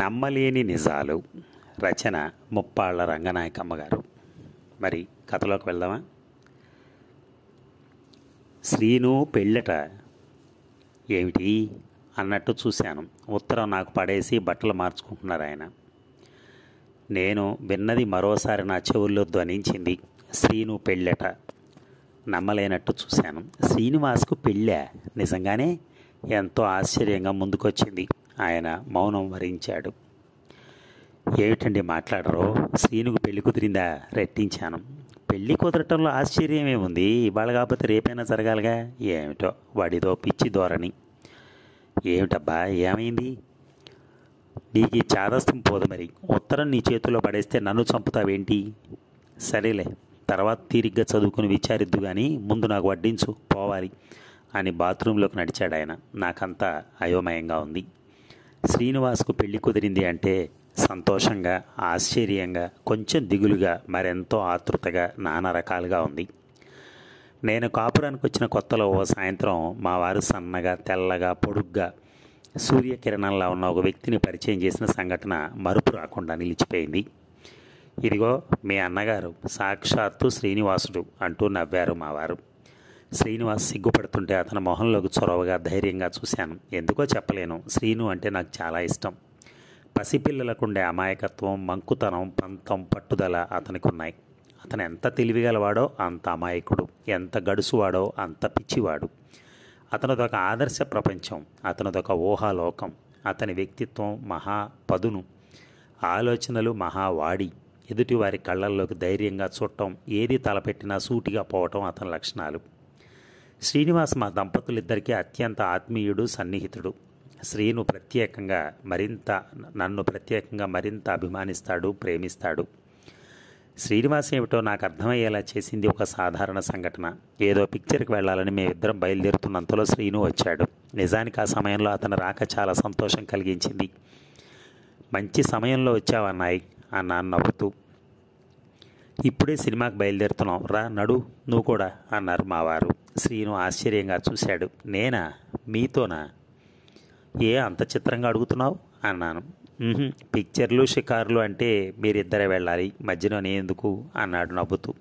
నమ్మలేని నిజాలు రచన ముప్పాళ్ళ రంగనాయకమ్మ గారు మరి కథలోకి వెళ్దామా శ్రీను పెళ్ళట ఏమిటి అన్నట్టు చూశాను ఉత్తరం నాకు పడేసి బట్టలు మార్చుకుంటున్నారు ఆయన నేను విన్నది మరోసారి నా చెవుల్లో ధ్వనించింది శ్రీను పెళ్ళట నమ్మలేనట్టు చూశాను శ్రీనివాస్కు పెళ్ళా నిజంగానే ఎంతో ఆశ్చర్యంగా ముందుకొచ్చింది ఆయన మౌనం వరించాడు ఏమిటండి మాట్లాడరు శ్రీనుకు పెళ్లి కుదిరిందా రెట్టించాను పెళ్లి కుదరటంలో ఆశ్చర్యమేముంది ఉంది ఇవాళ కాకపోతే రేపైనా జరగాలిగా ఏమిటో వాడిదో పిచ్చి ధోరణి ఏమిటబ్బా ఏమైంది నీకు ఈ చాదస్తం పోదు మరి ఉత్తరం నీ చేతిలో పడేస్తే నన్ను చంపుతావేంటి సరేలే తర్వాత తీరిగ్గా చదువుకుని విచారిద్దు కానీ ముందు నాకు వడ్డించు పోవాలి అని బాత్రూంలోకి నడిచాడు ఆయన నాకంతా అయోమయంగా ఉంది శ్రీనివాస్కు పెళ్లి కుదిరింది అంటే సంతోషంగా ఆశ్చర్యంగా కొంచెం దిగులుగా మరెంతో ఆతృతగా నానా రకాలుగా ఉంది నేను కాపురానికి వచ్చిన కొత్తలో ఓ సాయంత్రం మా వారు సన్నగా తెల్లగా పొడుగ్గా సూర్యకిరణంలా ఉన్న ఒక వ్యక్తిని పరిచయం చేసిన సంఘటన మరుపు రాకుండా నిలిచిపోయింది ఇదిగో మీ అన్నగారు సాక్షాత్తు శ్రీనివాసుడు అంటూ నవ్వారు మావారు శ్రీనివాస్ సిగ్గుపడుతుంటే అతని మొహంలోకి చొరవగా ధైర్యంగా చూశాను ఎందుకో చెప్పలేను శ్రీను అంటే నాకు చాలా ఇష్టం పసిపిల్లలకుండే అమాయకత్వం మంకుతనం పంతం పట్టుదల అతనికి ఉన్నాయి అతను ఎంత తెలివిగలవాడో అంత అమాయకుడు ఎంత గడుసువాడో అంత పిచ్చివాడు అతనిదొక ఆదర్శ ప్రపంచం అతనిదొక ఊహాలోకం అతని వ్యక్తిత్వం మహా పదును ఆలోచనలు మహావాడి ఎదుటివారి కళ్ళల్లోకి ధైర్యంగా చూడటం ఏది తలపెట్టినా సూటిగా పోవటం అతని లక్షణాలు శ్రీనివాస్ మా దంపతులిద్దరికీ అత్యంత ఆత్మీయుడు సన్నిహితుడు శ్రీను ప్రత్యేకంగా మరింత నన్ను ప్రత్యేకంగా మరింత అభిమానిస్తాడు ప్రేమిస్తాడు శ్రీనివాస్ ఏమిటో నాకు అర్థమయ్యేలా చేసింది ఒక సాధారణ సంఘటన ఏదో పిక్చర్కి వెళ్ళాలని మేమిద్దరం బయలుదేరుతున్నంతలో శ్రీను వచ్చాడు నిజానికి ఆ సమయంలో అతను రాక చాలా సంతోషం కలిగించింది మంచి సమయంలో వచ్చావన్నాయి అన్నాను నవ్వుతూ ఇప్పుడే సినిమాకి బయలుదేరుతున్నాం రా నడు నువ్వు కూడా అన్నారు మావారు శ్రీను ఆశ్చర్యంగా చూశాడు నేనా మీతోనా ఏ అంత చిత్రంగా అడుగుతున్నావు అన్నాను పిక్చర్లు షికారులు అంటే మీరిద్దరే వెళ్ళాలి మధ్యలో ఎందుకు అన్నాడు నవ్వుతూ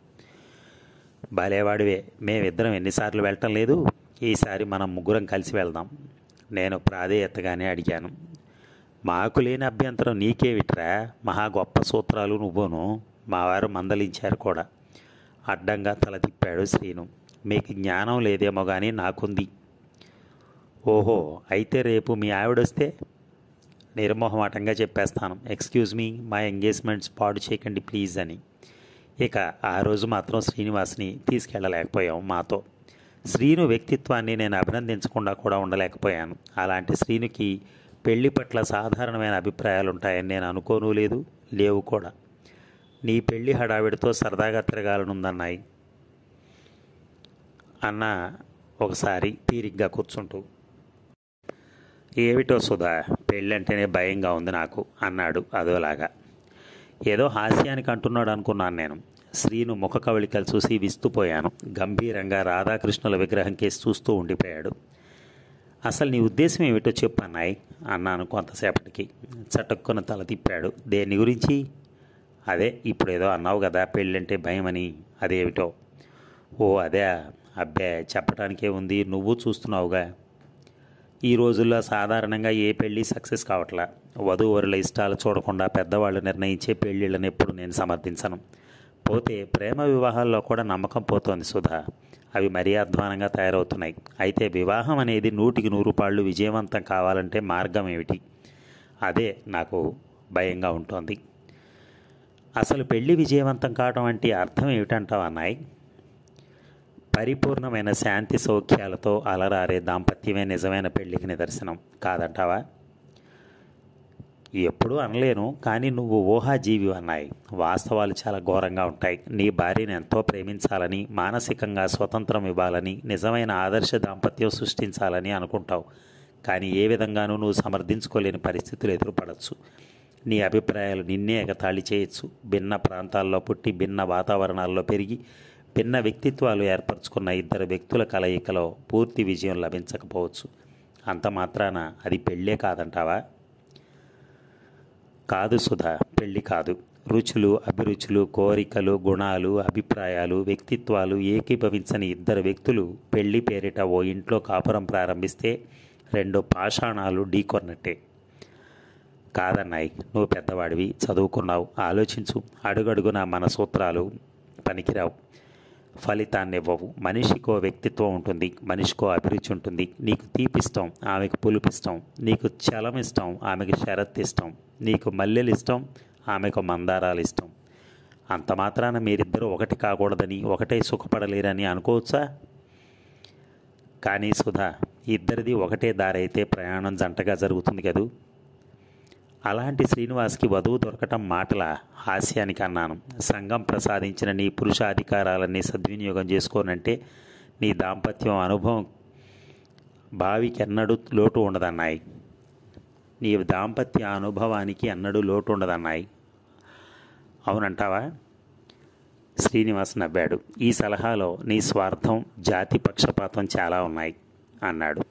భలేవాడివే మేమిద్దరం ఎన్నిసార్లు వెళ్ళటం లేదు ఈసారి మనం ముగ్గురం కలిసి వెళ్దాం నేను ఎత్తగానే అడిగాను మాకు లేని అభ్యంతరం విట్రా మహా గొప్ప సూత్రాలు నువ్వును మావారు మందలించారు కూడా అడ్డంగా తల తిప్పాడు శ్రీను మీకు జ్ఞానం లేదేమో కానీ నాకుంది ఓహో అయితే రేపు మీ ఆవిడొస్తే నిర్మోహమాటంగా చెప్పేస్తాను ఎక్స్క్యూజ్ మీ మా ఎంగేజ్మెంట్స్ పాడు చేయకండి ప్లీజ్ అని ఇక ఆ రోజు మాత్రం శ్రీనివాస్ని తీసుకెళ్ళలేకపోయాం మాతో శ్రీను వ్యక్తిత్వాన్ని నేను అభినందించకుండా కూడా ఉండలేకపోయాను అలాంటి శ్రీనుకి పెళ్లి పట్ల సాధారణమైన అభిప్రాయాలు ఉంటాయని నేను అనుకోనూ లేదు లేవు కూడా నీ పెళ్ళి హడావిడితో సరదాగా తిరగాలనుందన్నాయి అన్న ఒకసారి తీరిగ్గా కూర్చుంటూ ఏమిటో సుధా పెళ్ళంటేనే భయంగా ఉంది నాకు అన్నాడు అదోలాగా ఏదో హాస్యానికి అంటున్నాడు అనుకున్నాను నేను శ్రీను ముఖ కవళికలు చూసి విస్తుపోయాను గంభీరంగా రాధాకృష్ణుల విగ్రహం కేసి చూస్తూ ఉండిపోయాడు అసలు నీ ఉద్దేశం ఏమిటో చెప్పు అన్నాయి అన్నాను కొంతసేపటికి చటక్కున తల తిప్పాడు దేని గురించి అదే ఇప్పుడు ఏదో అన్నావు కదా పెళ్ళంటే భయం అని అదేమిటో ఓ అదే అబ్బే చెప్పడానికే ఉంది నువ్వు చూస్తున్నావుగా ఈ రోజుల్లో సాధారణంగా ఏ పెళ్ళి సక్సెస్ కావట్లా వధూవరుల ఇష్టాలు చూడకుండా పెద్దవాళ్ళు నిర్ణయించే పెళ్ళిళ్ళని ఎప్పుడు నేను సమర్థించను పోతే ప్రేమ వివాహాల్లో కూడా నమ్మకం పోతోంది సుధా అవి మరీ అధ్వానంగా తయారవుతున్నాయి అయితే వివాహం అనేది నూటికి నూరు పాళ్ళు విజయవంతం కావాలంటే మార్గం ఏమిటి అదే నాకు భయంగా ఉంటుంది అసలు పెళ్లి విజయవంతం కావడం అంటే అర్థం ఏమిటంటావు అన్నాయి పరిపూర్ణమైన శాంతి సౌఖ్యాలతో అలరారే దాంపత్యమే నిజమైన పెళ్లికి నిదర్శనం కాదంటావా ఎప్పుడూ అనలేను కానీ నువ్వు ఊహాజీవి అన్నాయి వాస్తవాలు చాలా ఘోరంగా ఉంటాయి నీ భార్యను ఎంతో ప్రేమించాలని మానసికంగా స్వతంత్రం ఇవ్వాలని నిజమైన ఆదర్శ దాంపత్యం సృష్టించాలని అనుకుంటావు కానీ ఏ విధంగానూ నువ్వు సమర్థించుకోలేని పరిస్థితులు ఎదురుపడచ్చు నీ అభిప్రాయాలు నిన్నే ఎగతాళి చేయొచ్చు భిన్న ప్రాంతాల్లో పుట్టి భిన్న వాతావరణాల్లో పెరిగి భిన్న వ్యక్తిత్వాలు ఏర్పరచుకున్న ఇద్దరు వ్యక్తుల కలయికలో పూర్తి విజయం లభించకపోవచ్చు అంత మాత్రాన అది పెళ్ళే కాదంటావా కాదు సుధా పెళ్ళి కాదు రుచులు అభిరుచులు కోరికలు గుణాలు అభిప్రాయాలు వ్యక్తిత్వాలు ఏకీభవించని ఇద్దరు వ్యక్తులు పెళ్లి పేరిట ఓ ఇంట్లో కాపురం ప్రారంభిస్తే రెండు పాషాణాలు ఢీకొన్నట్టే కాదన్నాయి నువ్వు పెద్దవాడివి చదువుకున్నావు ఆలోచించు అడుగడుగున మన సూత్రాలు పనికిరావు ఫలితాన్ని ఇవ్వవు మనిషికో వ్యక్తిత్వం ఉంటుంది మనిషికో అభిరుచి ఉంటుంది నీకు తీపిస్తాం ఆమెకు ఇష్టం నీకు చలం ఇష్టం ఆమెకు షరత్ ఇష్టం నీకు మల్లెలు ఇష్టం ఆమెకు మందారాలు ఇష్టం అంత మాత్రాన మీరిద్దరూ ఒకటి కాకూడదని ఒకటే సుఖపడలేరని అనుకోవచ్చా కానీ సుధా ఇద్దరిది ఒకటే దారైతే ప్రయాణం జంటగా జరుగుతుంది కదూ అలాంటి శ్రీనివాస్కి వధువు దొరకటం మాటల హాస్యానికి అన్నాను సంఘం ప్రసాదించిన నీ పురుషాధికారాలన్నీ సద్వినియోగం చేసుకోనంటే నీ దాంపత్యం అనుభవం భావికి ఎన్నడూ లోటు ఉండదన్నాయి నీ దాంపత్య అనుభవానికి ఎన్నడూ లోటు ఉండదన్నాయి అవునంటావా శ్రీనివాస్ నవ్వాడు ఈ సలహాలో నీ స్వార్థం జాతి పక్షపాతం చాలా ఉన్నాయి అన్నాడు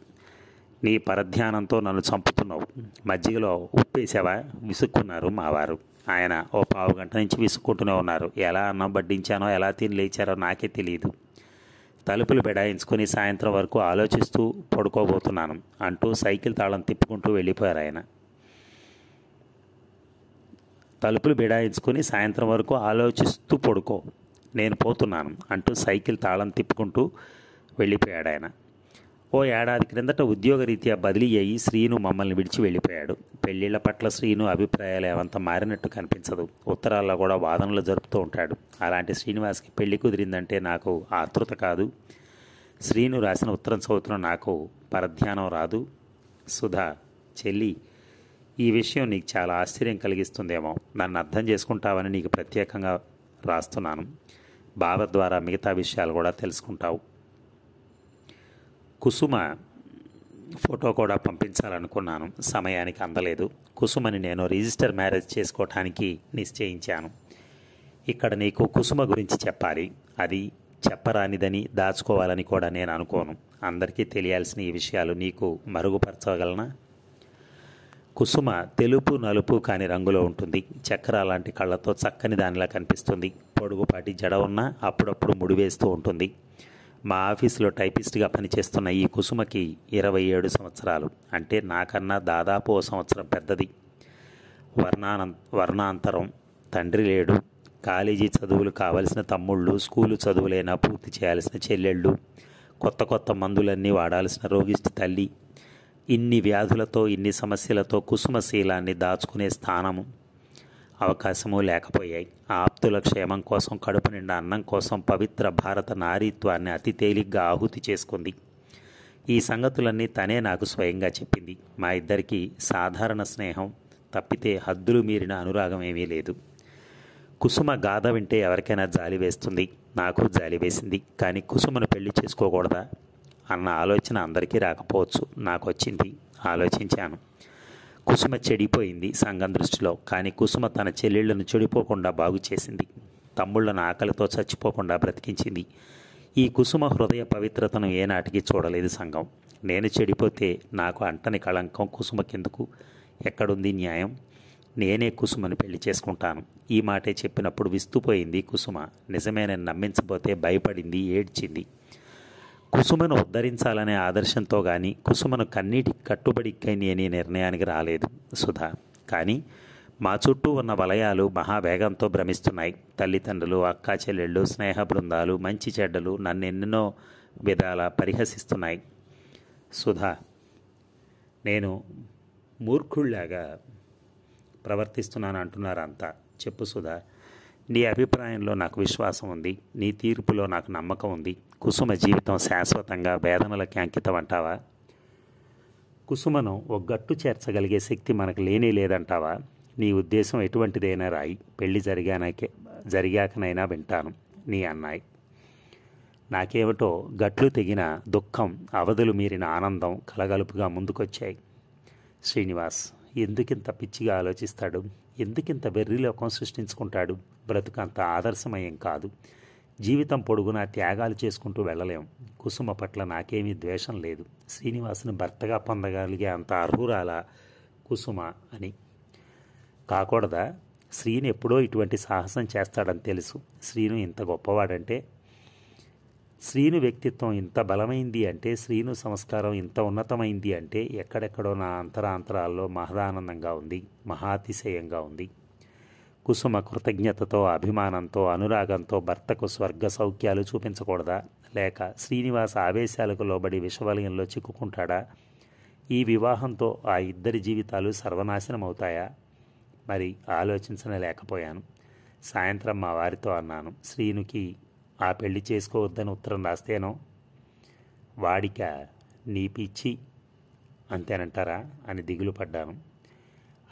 నీ పరధ్యానంతో నన్ను చంపుతున్నావు మజ్జిగలో ఉప్పేసావా విసుక్కున్నారు మావారు ఆయన ఓ పావు గంట నుంచి విసుక్కుంటూనే ఉన్నారు ఎలా అన్నం బడ్డించానో ఎలా తిని లేచారో నాకే తెలియదు తలుపులు బెడాయించుకొని సాయంత్రం వరకు ఆలోచిస్తూ పడుకోబోతున్నాను అంటూ సైకిల్ తాళం తిప్పుకుంటూ వెళ్ళిపోయారు ఆయన తలుపులు బెడాయించుకొని సాయంత్రం వరకు ఆలోచిస్తూ పడుకో నేను పోతున్నాను అంటూ సైకిల్ తాళం తిప్పుకుంటూ వెళ్ళిపోయాడు ఆయన ఓ ఏడాది క్రిందట ఉద్యోగరీత్యా బదిలీ అయ్యి శ్రీను మమ్మల్ని విడిచి వెళ్ళిపోయాడు పెళ్లిళ్ల పట్ల శ్రీను అభిప్రాయాలు ఏమంత మారినట్టు కనిపించదు ఉత్తరాల్లో కూడా వాదనలు జరుపుతూ ఉంటాడు అలాంటి శ్రీనివాస్కి పెళ్లి కుదిరిందంటే నాకు ఆతృత కాదు శ్రీను రాసిన ఉత్తరం చదువుతున్న నాకు పరధ్యానం రాదు సుధా చెల్లి ఈ విషయం నీకు చాలా ఆశ్చర్యం కలిగిస్తుందేమో నన్ను అర్థం చేసుకుంటావని నీకు ప్రత్యేకంగా రాస్తున్నాను బాబ ద్వారా మిగతా విషయాలు కూడా తెలుసుకుంటావు కుసుమ ఫోటో కూడా పంపించాలనుకున్నాను సమయానికి అందలేదు కుసుమని నేను రిజిస్టర్ మ్యారేజ్ చేసుకోవటానికి నిశ్చయించాను ఇక్కడ నీకు కుసుమ గురించి చెప్పాలి అది చెప్పరానిదని దాచుకోవాలని కూడా నేను అనుకోను అందరికీ తెలియాల్సిన ఈ విషయాలు నీకు మరుగుపరచగలనా కుసుమ తెలుపు నలుపు కాని రంగులో ఉంటుంది చక్ర లాంటి కళ్ళతో చక్కని దానిలా కనిపిస్తుంది పొడుగుపాటి జడ ఉన్నా అప్పుడప్పుడు ముడివేస్తూ ఉంటుంది మా ఆఫీసులో టైపిస్ట్గా పనిచేస్తున్న ఈ కుసుమకి ఇరవై ఏడు సంవత్సరాలు అంటే నాకన్నా దాదాపు ఓ సంవత్సరం పెద్దది వర్ణాన వర్ణాంతరం తండ్రి లేడు కాలేజీ చదువులు కావలసిన తమ్ముళ్ళు స్కూలు చదువులైనా పూర్తి చేయాల్సిన చెల్లెళ్ళు కొత్త కొత్త మందులన్నీ వాడాల్సిన రోగిష్టి తల్లి ఇన్ని వ్యాధులతో ఇన్ని సమస్యలతో కుసుమశీలాన్ని దాచుకునే స్థానము అవకాశము లేకపోయాయి ఆప్తుల క్షేమం కోసం కడుపు నిండా అన్నం కోసం పవిత్ర భారత నారీత్వాన్ని అతి తేలిగ్గా ఆహుతి చేసుకుంది ఈ సంగతులన్నీ తనే నాకు స్వయంగా చెప్పింది మా ఇద్దరికీ సాధారణ స్నేహం తప్పితే హద్దులు మీరిన అనురాగం ఏమీ లేదు కుసుమ గాథ వింటే ఎవరికైనా జాలి వేస్తుంది నాకు జాలి వేసింది కానీ కుసుమను పెళ్లి చేసుకోకూడదా అన్న ఆలోచన అందరికీ రాకపోవచ్చు నాకు వచ్చింది ఆలోచించాను కుసుమ చెడిపోయింది సంఘం దృష్టిలో కానీ కుసుమ తన చెల్లెళ్లను చెడిపోకుండా బాగు చేసింది తమ్ముళ్లను ఆకలితో చచ్చిపోకుండా బ్రతికించింది ఈ కుసుమ హృదయ పవిత్రతను ఏనాటికి చూడలేదు సంఘం నేను చెడిపోతే నాకు అంటని కళంకం కుసుమకెందుకు ఎక్కడుంది న్యాయం నేనే కుసుమను పెళ్లి చేసుకుంటాను ఈ మాటే చెప్పినప్పుడు విస్తుపోయింది కుసుమ నిజమేనని నమ్మించబోతే భయపడింది ఏడ్చింది కుసుమను ఉద్ధరించాలనే ఆదర్శంతో కానీ కుసుమను కన్నీటి కట్టుబడి కానీ అనే నిర్ణయానికి రాలేదు సుధా కానీ మా చుట్టూ ఉన్న వలయాలు మహావేగంతో భ్రమిస్తున్నాయి తల్లిదండ్రులు అక్కా చెల్లెళ్ళు స్నేహ బృందాలు మంచి చెడ్డలు నన్నెన్నో విధాల పరిహసిస్తున్నాయి సుధా నేను మూర్ఖుళ్లాగా ప్రవర్తిస్తున్నాను అంటున్నారంతా చెప్పు సుధా నీ అభిప్రాయంలో నాకు విశ్వాసం ఉంది నీ తీర్పులో నాకు నమ్మకం ఉంది కుసుమ జీవితం శాశ్వతంగా వేదనలకి అంకితం అంటావా కుసుమను ఒక గట్టు చేర్చగలిగే శక్తి మనకు లేనే లేదంటావా నీ ఉద్దేశం ఎటువంటిదైనా రాయి పెళ్లి జరిగానకే జరిగాకనైనా వింటాను నీ అన్నాయి నాకేమిటో గట్లు తెగిన దుఃఖం అవధులు మీరిన ఆనందం కలగలుపుగా ముందుకొచ్చాయి శ్రీనివాస్ ఎందుకింత పిచ్చిగా ఆలోచిస్తాడు ఎందుకింత వెర్రిలోకం సృష్టించుకుంటాడు బ్రతుకంత ఆదర్శమయం కాదు జీవితం పొడుగునా త్యాగాలు చేసుకుంటూ వెళ్ళలేం కుసుమ పట్ల నాకేమీ ద్వేషం లేదు శ్రీనివాసుని భర్తగా పొందగలిగే అంత అర్హురాల కుసుమ అని కాకూడదా శ్రీను ఎప్పుడో ఇటువంటి సాహసం చేస్తాడని తెలుసు శ్రీను ఇంత గొప్పవాడంటే శ్రీను వ్యక్తిత్వం ఇంత బలమైంది అంటే శ్రీను సంస్కారం ఇంత ఉన్నతమైంది అంటే ఎక్కడెక్కడో నా అంతరాంతరాల్లో మహదానందంగా ఉంది మహాతిశయంగా ఉంది కుసుమ కృతజ్ఞతతో అభిమానంతో అనురాగంతో భర్తకు స్వర్గ సౌఖ్యాలు చూపించకూడదా లేక శ్రీనివాస ఆవేశాలకు లోబడి విషవలయంలో చిక్కుకుంటాడా ఈ వివాహంతో ఆ ఇద్దరి జీవితాలు సర్వనాశనం అవుతాయా మరి లేకపోయాను సాయంత్రం మా వారితో అన్నాను శ్రీనుకి ఆ పెళ్లి చేసుకోవద్దని ఉత్తరం రాస్తేనో వాడిక నీ పిచ్చి అంతేనంటారా అని దిగులు పడ్డాను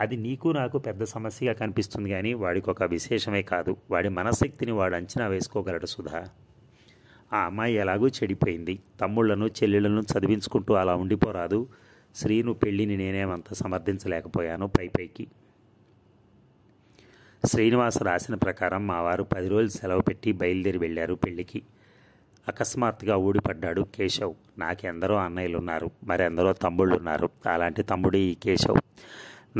అది నీకు నాకు పెద్ద సమస్యగా కనిపిస్తుంది కానీ వాడికి ఒక విశేషమే కాదు వాడి మనశక్తిని వాడు అంచనా వేసుకోగలడు సుధా ఆ అమ్మాయి ఎలాగూ చెడిపోయింది తమ్ముళ్లను చెల్లెళ్లను చదివించుకుంటూ అలా ఉండిపోరాదు శ్రీను పెళ్ళిని నేనేమంత సమర్థించలేకపోయాను పైపైకి శ్రీనివాస్ రాసిన ప్రకారం మా వారు పది రోజులు సెలవు పెట్టి బయలుదేరి వెళ్ళారు పెళ్లికి అకస్మాత్తుగా ఊడిపడ్డాడు కేశవ్ నాకెందరో అన్నయ్యలున్నారు మరెందరో తమ్ముళ్ళున్నారు అలాంటి తమ్ముడే ఈ కేశవ్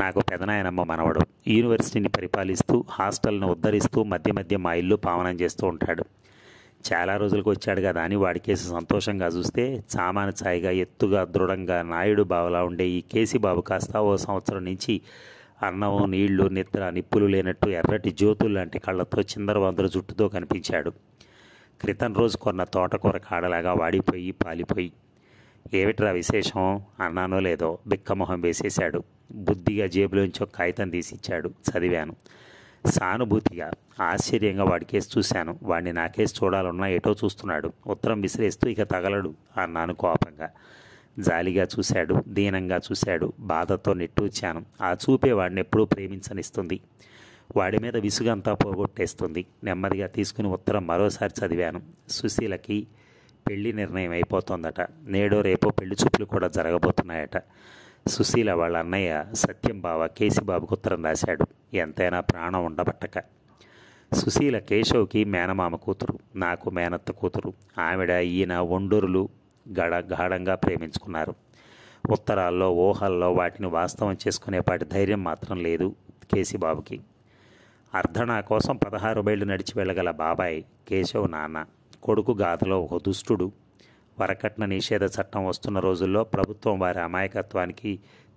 నాకు పెదనాయనమ్మ మనవడు యూనివర్సిటీని పరిపాలిస్తూ హాస్టల్ను ఉద్ధరిస్తూ మధ్య మధ్య మా ఇల్లు పావనం చేస్తూ ఉంటాడు చాలా రోజులకు వచ్చాడు కదా అని వాడి కేసు సంతోషంగా చూస్తే సామాను ఛాయిగా ఎత్తుగా దృఢంగా నాయుడు బావలా ఉండే ఈ కేసీ బాబు కాస్త ఓ సంవత్సరం నుంచి అన్నం నీళ్లు నిద్ర నిప్పులు లేనట్టు ఎర్రటి జ్యోతులు లాంటి కళ్ళతో చిందరవందర జుట్టుతో కనిపించాడు క్రితం రోజు కొన్న తోటకూర కాడలాగా వాడిపోయి పాలిపోయి ఏమిట్రా విశేషం అన్నానో లేదో బిక్కమొహం వేసేశాడు బుద్ధిగా జేబులోంచి ఒక కాగితం తీసి ఇచ్చాడు చదివాను సానుభూతిగా ఆశ్చర్యంగా వాడికేసి చూశాను వాడిని నాకేసి చూడాలన్నా ఎటో చూస్తున్నాడు ఉత్తరం విసిరేస్తూ ఇక తగలడు అన్నాను కోపంగా జాలిగా చూశాడు దీనంగా చూశాడు బాధతో నిట్టూర్చాను ఆ చూపే వాడిని ఎప్పుడూ ప్రేమించనిస్తుంది వాడి మీద విసుగంతా పోగొట్టేస్తుంది నెమ్మదిగా తీసుకుని ఉత్తరం మరోసారి చదివాను సుశీలకి పెళ్లి నిర్ణయం అయిపోతుందట నేడో రేపో పెళ్లి చూపులు కూడా జరగబోతున్నాయట సుశీల వాళ్ళ అన్నయ్య సత్యం బావ కేసిబాబుకు ఉత్తరం రాశాడు ఎంతైనా ప్రాణం ఉండబట్టక సుశీల కేశవ్కి మేనమామ కూతురు నాకు మేనత్త కూతురు ఆవిడ ఈయన ఒండూరులు గడ గాఢంగా ప్రేమించుకున్నారు ఉత్తరాల్లో ఊహల్లో వాటిని వాస్తవం చేసుకునేపాటి ధైర్యం మాత్రం లేదు కేసీబాబుకి అర్ధనా కోసం పదహారు మైళ్ళు నడిచి వెళ్ళగల బాబాయ్ కేశవ్ నాన్న కొడుకు గాథలో ఒక దుష్టుడు వరకట్న నిషేధ చట్టం వస్తున్న రోజుల్లో ప్రభుత్వం వారి అమాయకత్వానికి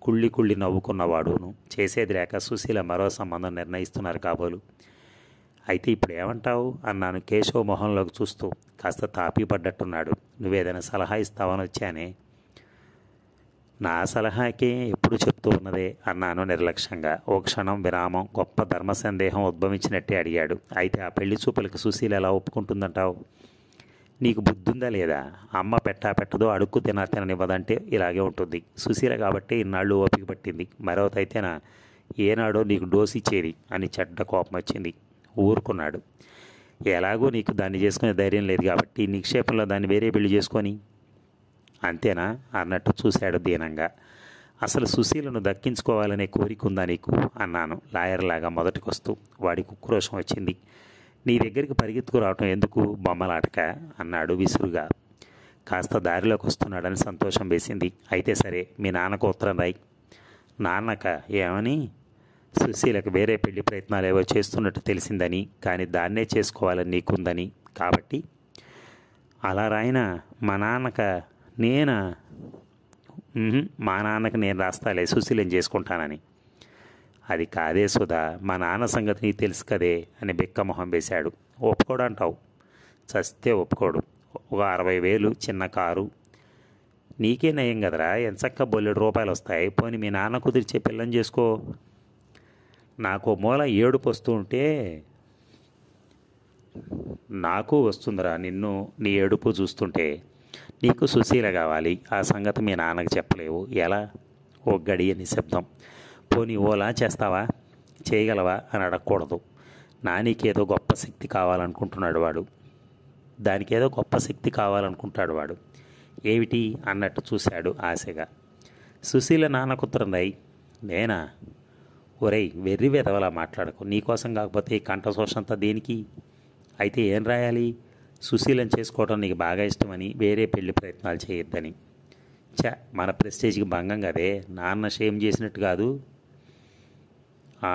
కుళ్ళి కుళ్ళి నవ్వుకున్నవాడును చేసేది లేక సుశీల మరో సంబంధం నిర్ణయిస్తున్నారు కాబోలు అయితే ఇప్పుడు ఏమంటావు అన్నాను కేశవ మొహంలోకి చూస్తూ కాస్త తాపీపడ్డట్టున్నాడు నువ్వేదైనా సలహా ఇస్తావని వచ్చానే నా సలహాకే ఎప్పుడు చెప్తూ ఉన్నదే అన్నాను నిర్లక్ష్యంగా ఓ క్షణం విరామం గొప్ప ధర్మ సందేహం ఉద్భవించినట్టే అడిగాడు అయితే ఆ పెళ్లి చూపులకు సుశీల ఎలా ఒప్పుకుంటుందంటావు నీకు బుద్ధి ఉందా లేదా అమ్మ పెట్టా పెట్టదో అడుక్కు తిన తిననివ్వదంటే ఇలాగే ఉంటుంది సుశీల కాబట్టి ఇన్నాళ్ళు ఓపిక పట్టింది మరొకతైతేనా ఏనాడో నీకు ఇచ్చేది అని చెడ్డ కోపం వచ్చింది ఊరుకున్నాడు ఎలాగో నీకు దాన్ని చేసుకునే ధైర్యం లేదు కాబట్టి నిక్షేపంలో దాన్ని వేరే పెళ్లి చేసుకొని అంతేనా అన్నట్టు చూశాడు దీనంగా అసలు సుశీలను దక్కించుకోవాలనే కోరిక ఉందా నీకు అన్నాను లాయర్ లాగా మొదటికొస్తూ వాడికి ఉక్రోషం వచ్చింది నీ దగ్గరికి పరిగెత్తుకురావటం ఎందుకు బొమ్మలాటక అన్నాడు విసురుగా కాస్త దారిలోకి వస్తున్నాడని సంతోషం వేసింది అయితే సరే మీ నాన్నకు ఉత్తరం రాయి నాన్నక ఏమని సుశీలకు వేరే పెళ్లి ప్రయత్నాలు ఏవో చేస్తున్నట్టు తెలిసిందని కానీ దాన్నే చేసుకోవాలని నీకుందని కాబట్టి అలా రాయిన మా నాన్నక నేనా మా నాన్నకు నేను రాస్తాలే సుశీలం చేసుకుంటానని అది కాదే సుధా మా నాన్న సంగతి నీకు తెలుసు కదే అని బిక్క మొహం వేశాడు ఒప్పుకోడు అంటావు చస్తే ఒప్పుకోడు ఒక అరవై వేలు చిన్న కారు నీకే నయం కదరా ఎంచక్క బొల్లెడు రూపాయలు వస్తాయి పోని మీ నాన్న కుదిరిచే పిల్లని చేసుకో నాకు మూల ఏడుపు వస్తూ ఉంటే నాకు వస్తుందిరా నిన్ను నీ ఏడుపు చూస్తుంటే నీకు సుశీల కావాలి ఆ సంగతి మీ నాన్నకు చెప్పలేవు ఎలా ఓ గడి అని శబ్దం పోనీ ఓలా చేస్తావా చేయగలవా అని అడగకూడదు నానికేదో గొప్ప శక్తి కావాలనుకుంటున్నాడు వాడు దానికేదో గొప్ప శక్తి కావాలనుకుంటాడు వాడు ఏమిటి అన్నట్టు చూశాడు ఆశగా సుశీల నాన్న కుతురున్నాయి నేనా ఒరేయ్ వెర్రి వెదవలా మాట్లాడకు నీకోసం కాకపోతే కంఠశోషంతా దేనికి అయితే ఏం రాయాలి సుశీలను చేసుకోవడం నీకు బాగా ఇష్టమని వేరే పెళ్లి ప్రయత్నాలు చేయొద్దని చ మన ప్రెస్టేజ్కి భంగం కదే నాన్న షేమ్ చేసినట్టు కాదు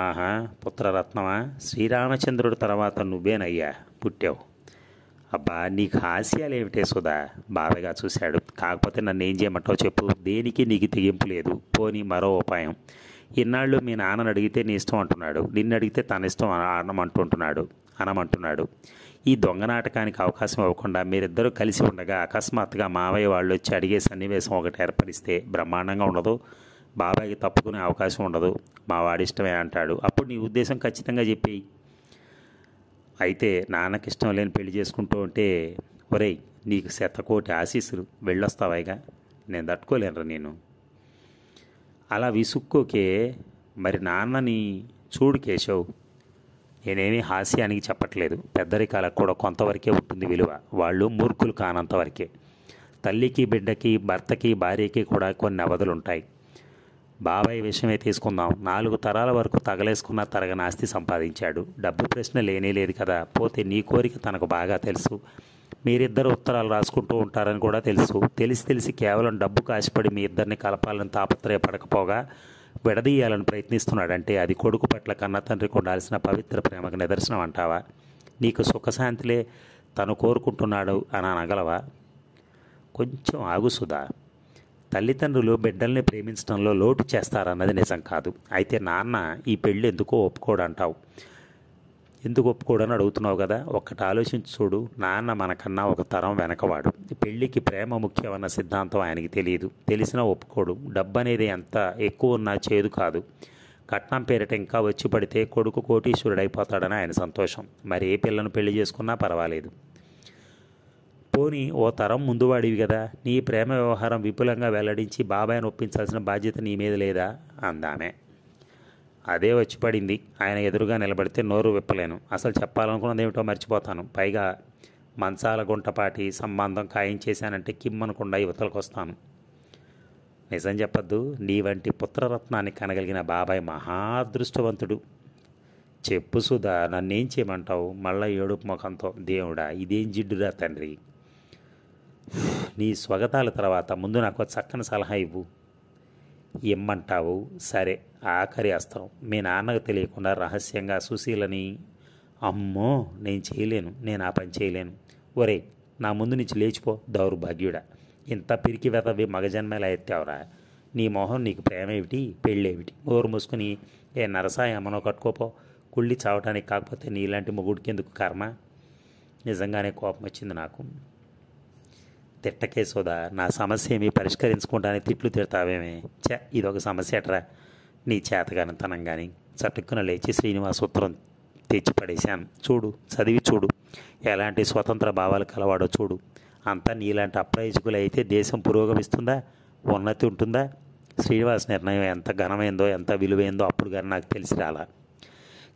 ఆహా పుత్రరత్నమా శ్రీరామచంద్రుడు తర్వాత నువ్వేనయ్యా పుట్టావు అబ్బా నీకు హాస్యాలు ఏమిటే సుధా బాధగా చూశాడు కాకపోతే నన్ను ఏం చేయమంటావు చెప్పు దేనికి నీకు తెగింపు లేదు పోనీ మరో ఉపాయం ఇన్నాళ్ళు మీ నాన్నను అడిగితే నీ ఇష్టం అంటున్నాడు నిన్ను అడిగితే తన ఇష్టం అనమంటుంటున్నాడు అనమంటున్నాడు ఈ దొంగ నాటకానికి అవకాశం ఇవ్వకుండా మీరిద్దరూ కలిసి ఉండగా అకస్మాత్తుగా మావయ్య వాళ్ళు వచ్చి అడిగే సన్నివేశం ఒకటి ఏర్పరిస్తే బ్రహ్మాండంగా ఉండదు బాబాయ్కి తప్పుకునే అవకాశం ఉండదు మా వాడి ఇష్టమే అంటాడు అప్పుడు నీ ఉద్దేశం ఖచ్చితంగా చెప్పేయి అయితే నాన్నకి ఇష్టం లేని పెళ్లి చేసుకుంటూ ఉంటే ఒరేయ్ నీకు శతకోటి ఆశీస్సులు వెళ్ళొస్తావాయిగా నేను తట్టుకోలేనురా నేను అలా విసుక్కోకే మరి నాన్నని చూడు కేశవ్ నేనేమి హాస్యానికి చెప్పట్లేదు పెద్దరికాలకు కూడా కొంతవరకే ఉంటుంది విలువ వాళ్ళు మూర్ఖులు కానంతవరకే తల్లికి బిడ్డకి భర్తకి భార్యకి కూడా కొన్ని అవధులు ఉంటాయి బాబాయ్ విషయమే తీసుకుందాం నాలుగు తరాల వరకు తగలేసుకున్న తరగని ఆస్తి సంపాదించాడు డబ్బు ప్రశ్న లేనే లేదు కదా పోతే నీ కోరిక తనకు బాగా తెలుసు మీరిద్దరు ఉత్తరాలు రాసుకుంటూ ఉంటారని కూడా తెలుసు తెలిసి తెలిసి కేవలం డబ్బు కాసిపడి మీ ఇద్దరిని కలపాలని తాపత్రయపడకపోగా విడదీయాలని ప్రయత్నిస్తున్నాడంటే అది కొడుకు పట్ల కన్న తండ్రికి ఉండాల్సిన పవిత్ర ప్రేమకు నిదర్శనం అంటావా నీకు సుఖశాంతిలే తను కోరుకుంటున్నాడు అని అనగలవా కొంచెం ఆగుసుదా తల్లిదండ్రులు బిడ్డల్ని ప్రేమించడంలో లోటు చేస్తారన్నది నిజం కాదు అయితే నాన్న ఈ పెళ్ళి ఎందుకో ఒప్పుకోడంటావు ఎందుకు ఒప్పుకోడని అడుగుతున్నావు కదా ఒక్కటి ఆలోచించి చూడు నాన్న మనకన్నా ఒక తరం వెనకవాడు పెళ్ళికి ప్రేమ ముఖ్యమన్న సిద్ధాంతం ఆయనకి తెలియదు తెలిసినా ఒప్పుకోడు డబ్బు అనేది ఎంత ఎక్కువ ఉన్నా చేదు కాదు కట్నం పేరిట ఇంకా వచ్చి పడితే కొడుకు కోటీశ్వరుడైపోతాడని ఆయన సంతోషం మరి ఏ పిల్లను పెళ్లి చేసుకున్నా పర్వాలేదు పోని ఓ తరం ముందువాడివి కదా నీ ప్రేమ వ్యవహారం విపులంగా వెల్లడించి బాబాయ్ని ఒప్పించాల్సిన బాధ్యత నీ మీద లేదా అందామే అదే వచ్చి పడింది ఆయన ఎదురుగా నిలబడితే నోరు విప్పలేను అసలు చెప్పాలనుకున్నది ఏమిటో మర్చిపోతాను పైగా మంచాల గుంటపాటి సంబంధం ఖాయం చేశానంటే కిమ్మనకుండా యువతలకు వస్తాను నిజం చెప్పద్దు నీ వంటి పుత్రరత్నాన్ని కనగలిగిన బాబాయ్ మహాదృష్టవంతుడు చెప్పు సుధా నన్నేం చేయమంటావు మళ్ళా ఏడుపు ముఖంతో దేవుడా ఇదేం జిడ్డురా తండ్రి నీ స్వగతాల తర్వాత ముందు నాకు చక్కని సలహా ఇవ్వు ఇమ్మంటావు సరే ఆఖరి అస్త్రం మీ నాన్నకు తెలియకుండా రహస్యంగా సుశీలని అమ్మో నేను చేయలేను నేను ఆ పని చేయలేను ఒరే నా ముందు నుంచి లేచిపో దౌర్భాగ్యుడా ఇంత పిరికి వెతవి మగజన్మేలా ఎత్తావురా నీ మొహం నీకు ప్రేమేమిటి పెళ్ళేమిటి ఓరు మూసుకుని ఏ నరసాయ అమ్మనో కట్టుకోపో కుళ్ళి చావటానికి కాకపోతే నీలాంటి మొగుడికి ఎందుకు కర్మ నిజంగానే కోపం వచ్చింది నాకు తిట్టకే సోదా నా సమస్య ఏమి పరిష్కరించుకుంటానే తిట్లు తిడతావేమే చే ఇదొక సమస్య అట్రా నీ చేతగానితనం కానీ చటుక్కున లేచి శ్రీనివాస్ సూత్రం తెచ్చిపడేశాను చూడు చదివి చూడు ఎలాంటి స్వతంత్ర భావాలు కలవాడో చూడు అంతా నీలాంటి అప్రయోజకులు అయితే దేశం పురోగమిస్తుందా ఉన్నతి ఉంటుందా శ్రీనివాస్ నిర్ణయం ఎంత ఘనమైందో ఎంత విలువైందో అప్పుడు కానీ నాకు తెలిసి రాలా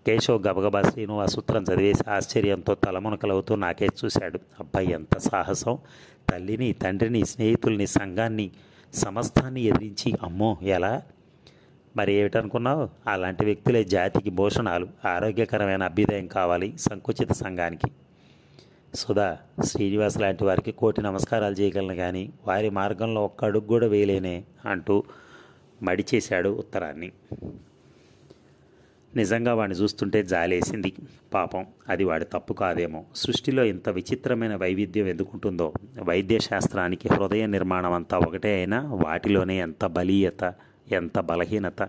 కేశవ్ గబగబా శ్రీనివాస్ సూత్రం చదివేసి ఆశ్చర్యంతో తలమునకలవుతూ నాకే చూశాడు అబ్బాయి ఎంత సాహసం తల్లిని తండ్రిని స్నేహితుల్ని సంఘాన్ని సమస్తాన్ని ఎదిరించి అమ్మో ఎలా మరి ఏమిటనుకున్నావు అలాంటి వ్యక్తులే జాతికి భూషణాలు ఆరోగ్యకరమైన అభ్యుదయం కావాలి సంకుచిత సంఘానికి సుధా శ్రీనివాస్ లాంటి వారికి కోటి నమస్కారాలు చేయగలను కానీ వారి మార్గంలో ఒక్క అడుగు కూడా వేయలేనే అంటూ మడిచేశాడు ఉత్తరాన్ని నిజంగా వాడిని చూస్తుంటే జాలేసింది పాపం అది వాడి తప్పు కాదేమో సృష్టిలో ఇంత విచిత్రమైన వైవిధ్యం ఎందుకుంటుందో వైద్య శాస్త్రానికి హృదయ నిర్మాణం అంతా ఒకటే అయినా వాటిలోనే ఎంత బలీయత ఎంత బలహీనత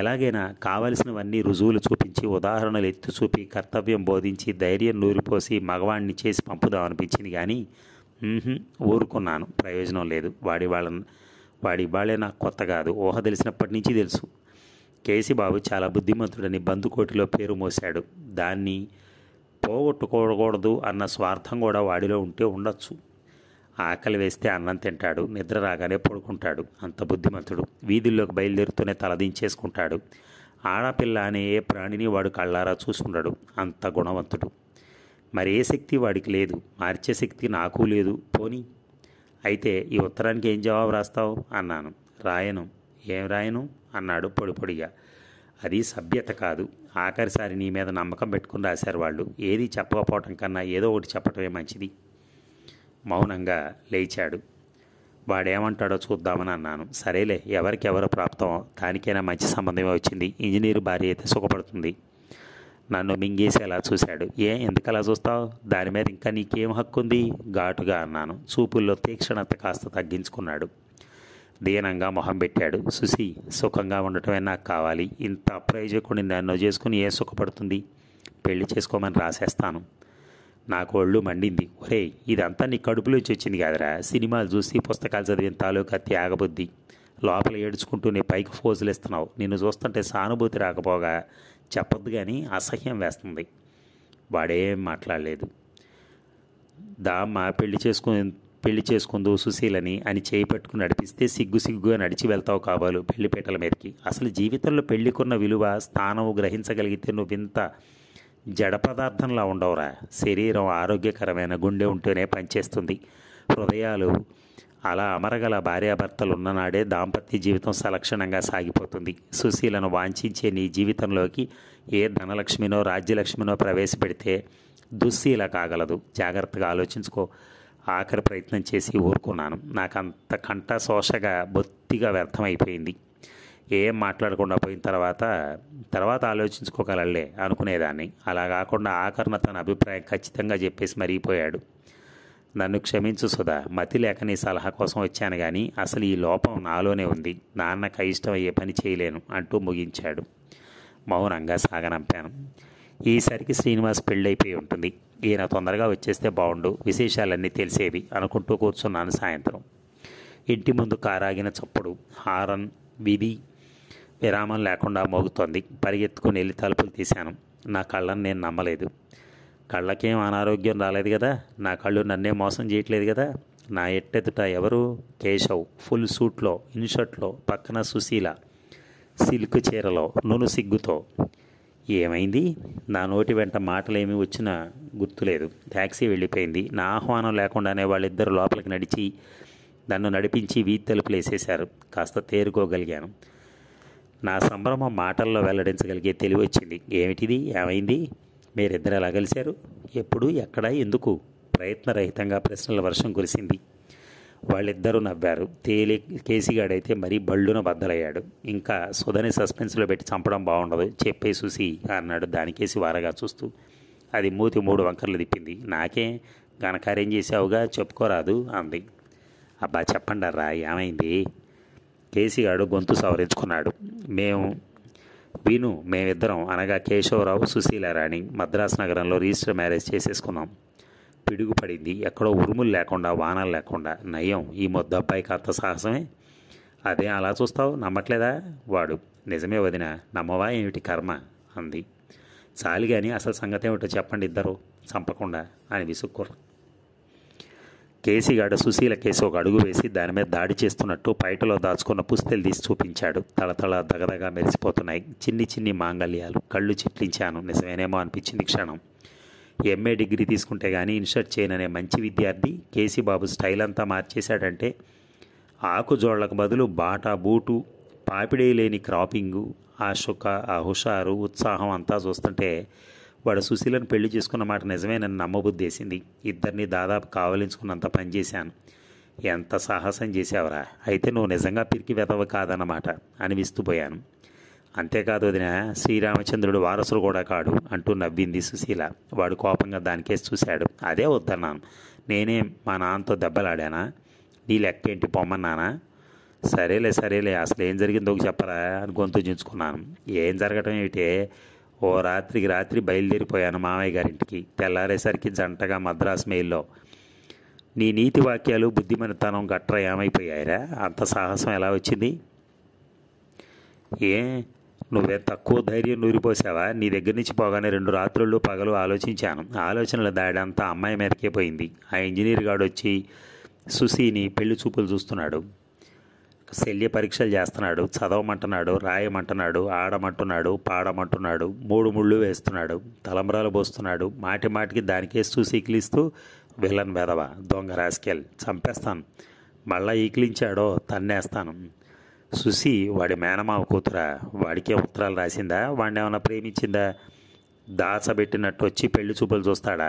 ఎలాగైనా కావలసినవన్నీ రుజువులు చూపించి ఉదాహరణలు ఎత్తి చూపి కర్తవ్యం బోధించి ధైర్యం నూరిపోసి మగవాణ్ణి చేసి పంపుదాం అనిపించింది కానీ ఊరుకున్నాను ప్రయోజనం లేదు వాడి వాళ్ళ వాడి వాళ్ళే నాకు కొత్త కాదు ఊహ తెలిసినప్పటి నుంచి తెలుసు కేసిబాబు చాలా బుద్ధిమంతుడని బందుకోటిలో పేరు మోశాడు దాన్ని పోగొట్టుకోకూడదు అన్న స్వార్థం కూడా వాడిలో ఉంటే ఉండొచ్చు ఆకలి వేస్తే అన్నం తింటాడు నిద్ర రాగానే పడుకుంటాడు అంత బుద్ధిమంతుడు వీధుల్లోకి బయలుదేరుతూనే తలదించేసుకుంటాడు ఆడపిల్ల అనే ఏ ప్రాణిని వాడు కళ్ళారా చూసుకున్నాడు అంత గుణవంతుడు మరి ఏ శక్తి వాడికి లేదు మార్చే శక్తి నాకు లేదు పోని అయితే ఈ ఉత్తరానికి ఏం జవాబు రాస్తావు అన్నాను రాయను ఏం రాయను అన్నాడు పొడిపొడిగా అది సభ్యత కాదు ఆఖరిసారి నీ మీద నమ్మకం పెట్టుకుని రాశారు వాళ్ళు ఏది చెప్పకపోవటం కన్నా ఏదో ఒకటి చెప్పటమే మంచిది మౌనంగా లేచాడు వాడేమంటాడో చూద్దామని అన్నాను సరేలే ఎవరికెవరో ప్రాప్తం దానికైనా మంచి సంబంధమే వచ్చింది ఇంజనీర్ భార్య అయితే సుఖపడుతుంది నన్ను మింగేసేలా చూశాడు ఏ అలా చూస్తావు దాని మీద ఇంకా నీకేం హక్కు ఉంది ఘాటుగా అన్నాను చూపుల్లో తీక్షణత కాస్త తగ్గించుకున్నాడు దీనంగా మొహం పెట్టాడు సుసి సుఖంగా ఉండటమే నాకు కావాలి ఇంత అప్రయోజకుడిని నన్ను చేసుకుని ఏ సుఖపడుతుంది పెళ్లి చేసుకోమని రాసేస్తాను నాకు ఒళ్ళు మండింది ఒరే ఇదంతా నీ కడుపులోంచి వచ్చింది కాదురా సినిమాలు చూసి పుస్తకాలు చదివిన తాలూకా త్యాగబుద్ధి లోపల ఏడుచుకుంటూ నీ పైకి ఫోజులు ఇస్తున్నావు నిన్ను చూస్తుంటే సానుభూతి రాకపోగా చెప్పద్దు కానీ అసహ్యం వేస్తుంది వాడేం మాట్లాడలేదు దామ్మ పెళ్లి చేసుకుని పెళ్లి చేసుకుందు సుశీలని అని చేయి పట్టుకుని నడిపిస్తే సిగ్గు సిగ్గుగా నడిచి వెళ్తావు కావాలి పెళ్లిపీటల మీదకి అసలు జీవితంలో పెళ్లికున్న విలువ స్థానం గ్రహించగలిగితే నువ్వింత జడ పదార్థంలా ఉండవురా శరీరం ఆరోగ్యకరమైన గుండె ఉంటేనే పనిచేస్తుంది హృదయాలు అలా అమరగల భార్యాభర్తలు ఉన్ననాడే దాంపత్య జీవితం సలక్షణంగా సాగిపోతుంది సుశీలను వాంఛించే నీ జీవితంలోకి ఏ ధనలక్ష్మినో రాజ్యలక్ష్మినో ప్రవేశపెడితే దుశ్శీల కాగలదు జాగ్రత్తగా ఆలోచించుకో ఆఖరి ప్రయత్నం చేసి ఊరుకున్నాను నాకు అంత కంట శోషగా బొత్తిగా వ్యర్థమైపోయింది ఏం మాట్లాడకుండా పోయిన తర్వాత తర్వాత ఆలోచించుకోగలలే అనుకునేదాన్ని అలా కాకుండా ఆఖరిన తన అభిప్రాయం ఖచ్చితంగా చెప్పేసి మరిగిపోయాడు నన్ను క్షమించు సుధా మతి లేక నీ సలహా కోసం వచ్చాను కానీ అసలు ఈ లోపం నాలోనే ఉంది నాన్నకు అయ్యే పని చేయలేను అంటూ ముగించాడు మౌనంగా సాగనంపాను ఈసరికి శ్రీనివాస్ పెళ్ళైపోయి ఉంటుంది ఈయన తొందరగా వచ్చేస్తే బాగుండు విశేషాలన్నీ తెలిసేవి అనుకుంటూ కూర్చున్నాను సాయంత్రం ఇంటి ముందు కారాగిన చప్పుడు హారన్ విధి విరామం లేకుండా మోగుతోంది పరిగెత్తుకుని వెళ్ళి తలుపులు తీశాను నా కళ్ళను నేను నమ్మలేదు కళ్ళకేం అనారోగ్యం రాలేదు కదా నా కళ్ళు నన్నే మోసం చేయట్లేదు కదా నా ఎట్టెదుట ఎవరు కేశవ్ ఫుల్ సూట్లో ఇన్షర్ట్లో పక్కన సుశీల సిల్క్ చీరలో నును సిగ్గుతో ఏమైంది నా నోటి వెంట మాటలేమి వచ్చినా గుర్తులేదు ట్యాక్సీ వెళ్ళిపోయింది నా ఆహ్వానం లేకుండానే వాళ్ళిద్దరు లోపలికి నడిచి నన్ను నడిపించి వీధి తలుపులు వేసేశారు కాస్త తేరుకోగలిగాను నా సంభ్రమం మాటల్లో వెల్లడించగలిగే తెలివి వచ్చింది ఏమిటిది ఏమైంది మీరిద్దరు ఎలా కలిశారు ఎప్పుడు ఎక్కడ ఎందుకు ప్రయత్నరహితంగా ప్రశ్నల వర్షం కురిసింది వాళ్ళిద్దరూ నవ్వారు తేలి కేసీగాడైతే మరీ బళ్ళున బద్దలయ్యాడు ఇంకా సుధని సస్పెన్స్లో పెట్టి చంపడం బాగుండదు చెప్పే చూసి అన్నాడు దానికేసి వారగా చూస్తూ అది మూతి మూడు వంకర్లు తిప్పింది నాకే ఘనకార్యం చేసావుగా చెప్పుకోరాదు అంది అబ్బా చెప్పండి రా ఏమైంది కేసీగాడు గొంతు సవరించుకున్నాడు మేము విను మేమిద్దరం అనగా కేశవరావు సుశీలారాణి మద్రాసు నగరంలో రిజిస్టర్ మ్యారేజ్ చేసేసుకున్నాం పిడుగుపడింది ఎక్కడో ఉరుములు లేకుండా వానలు లేకుండా నయం ఈ ముద్దబ్బాయికి అంత సాహసమే అదే అలా చూస్తావు నమ్మట్లేదా వాడు నిజమే వదిన నమ్మవా ఏమిటి కర్మ అంది చాలి కానీ అసలు సంగతి ఏమిటో చెప్పండి ఇద్దరు చంపకుండా అని విసుక్కుర్రు కేసిగాడు సుశీల కేసు ఒక అడుగు వేసి దాని మీద దాడి చేస్తున్నట్టు పైటలో దాచుకున్న పుస్తెలు తీసి చూపించాడు తలతళ దగదగా మెరిసిపోతున్నాయి చిన్ని చిన్ని మాంగల్యాలు కళ్ళు చిట్లించాను నిజమేనేమో అనిపించింది క్షణం ఎంఏ డిగ్రీ తీసుకుంటే కానీ ఇన్షర్ట్ చేయననే మంచి విద్యార్థి కేసీబాబు స్టైల్ అంతా మార్చేశాడంటే ఆకుజోళ్లకు బదులు బాటా బూటు పాపిడే లేని క్రాపింగు ఆ షుక ఆ హుషారు ఉత్సాహం అంతా చూస్తుంటే వాడు సుశీలను పెళ్లి చేసుకున్న మాట నిజమేనని నమ్మబుద్ధేసింది ఇద్దరిని దాదాపు కావలించుకున్నంత పనిచేశాను ఎంత సాహసం చేసావరా అయితే నువ్వు నిజంగా పిరికి వెతవ కాదన్నమాట అని విస్తుపోయాను అంతేకాదు వదిన శ్రీరామచంద్రుడు వారసుడు కూడా కాడు అంటూ నవ్వింది సుశీల వాడు కోపంగా దానికేసి చూశాడు అదే వద్దన్నాను నేనే మా నాన్నతో దెబ్బలాడానా నీ లెక్కేంటి పొమ్మన్నానా సరేలే సరేలే అసలు ఏం జరిగిందో చెప్పరా అని గొంతు చించుకున్నాను ఏం జరగటం ఏమిటి ఓ రాత్రికి రాత్రి బయలుదేరిపోయాను మామయ్య గారింటికి తెల్లారేసరికి జంటగా మద్రాసు మెయిల్లో నీ నీతి వాక్యాలు బుద్ధిమనితనం గట్రా ఏమైపోయాయిరా అంత సాహసం ఎలా వచ్చింది ఏ నువ్వే తక్కువ ధైర్యం నూరిపోసావా నీ దగ్గర నుంచి పోగానే రెండు రాత్రులు పగలు ఆలోచించాను ఆలోచనల దాడంతా అమ్మాయి మీదకే పోయింది ఆ ఇంజనీర్ గాడు వచ్చి సుశీని పెళ్లి చూపులు చూస్తున్నాడు శల్య పరీక్షలు చేస్తున్నాడు చదవమంటున్నాడు రాయమంటున్నాడు ఆడమంటున్నాడు పాడమంటున్నాడు మూడు ముళ్ళు వేస్తున్నాడు తలంబరాలు పోస్తున్నాడు మాటి మాటికి దానికే చూసి ఈకిలిస్తూ విలన్ వెదవ దొంగ రాసుకెళ్ళి చంపేస్తాను మళ్ళా ఈకిలించాడో తన్నేస్తాను సుసి వాడి మేనమావ కూతుర వాడికే ఉత్తరాలు రాసిందా వాడిని ఏమైనా ప్రేమించిందా దాచబెట్టినట్టు వచ్చి పెళ్లి చూపులు చూస్తాడా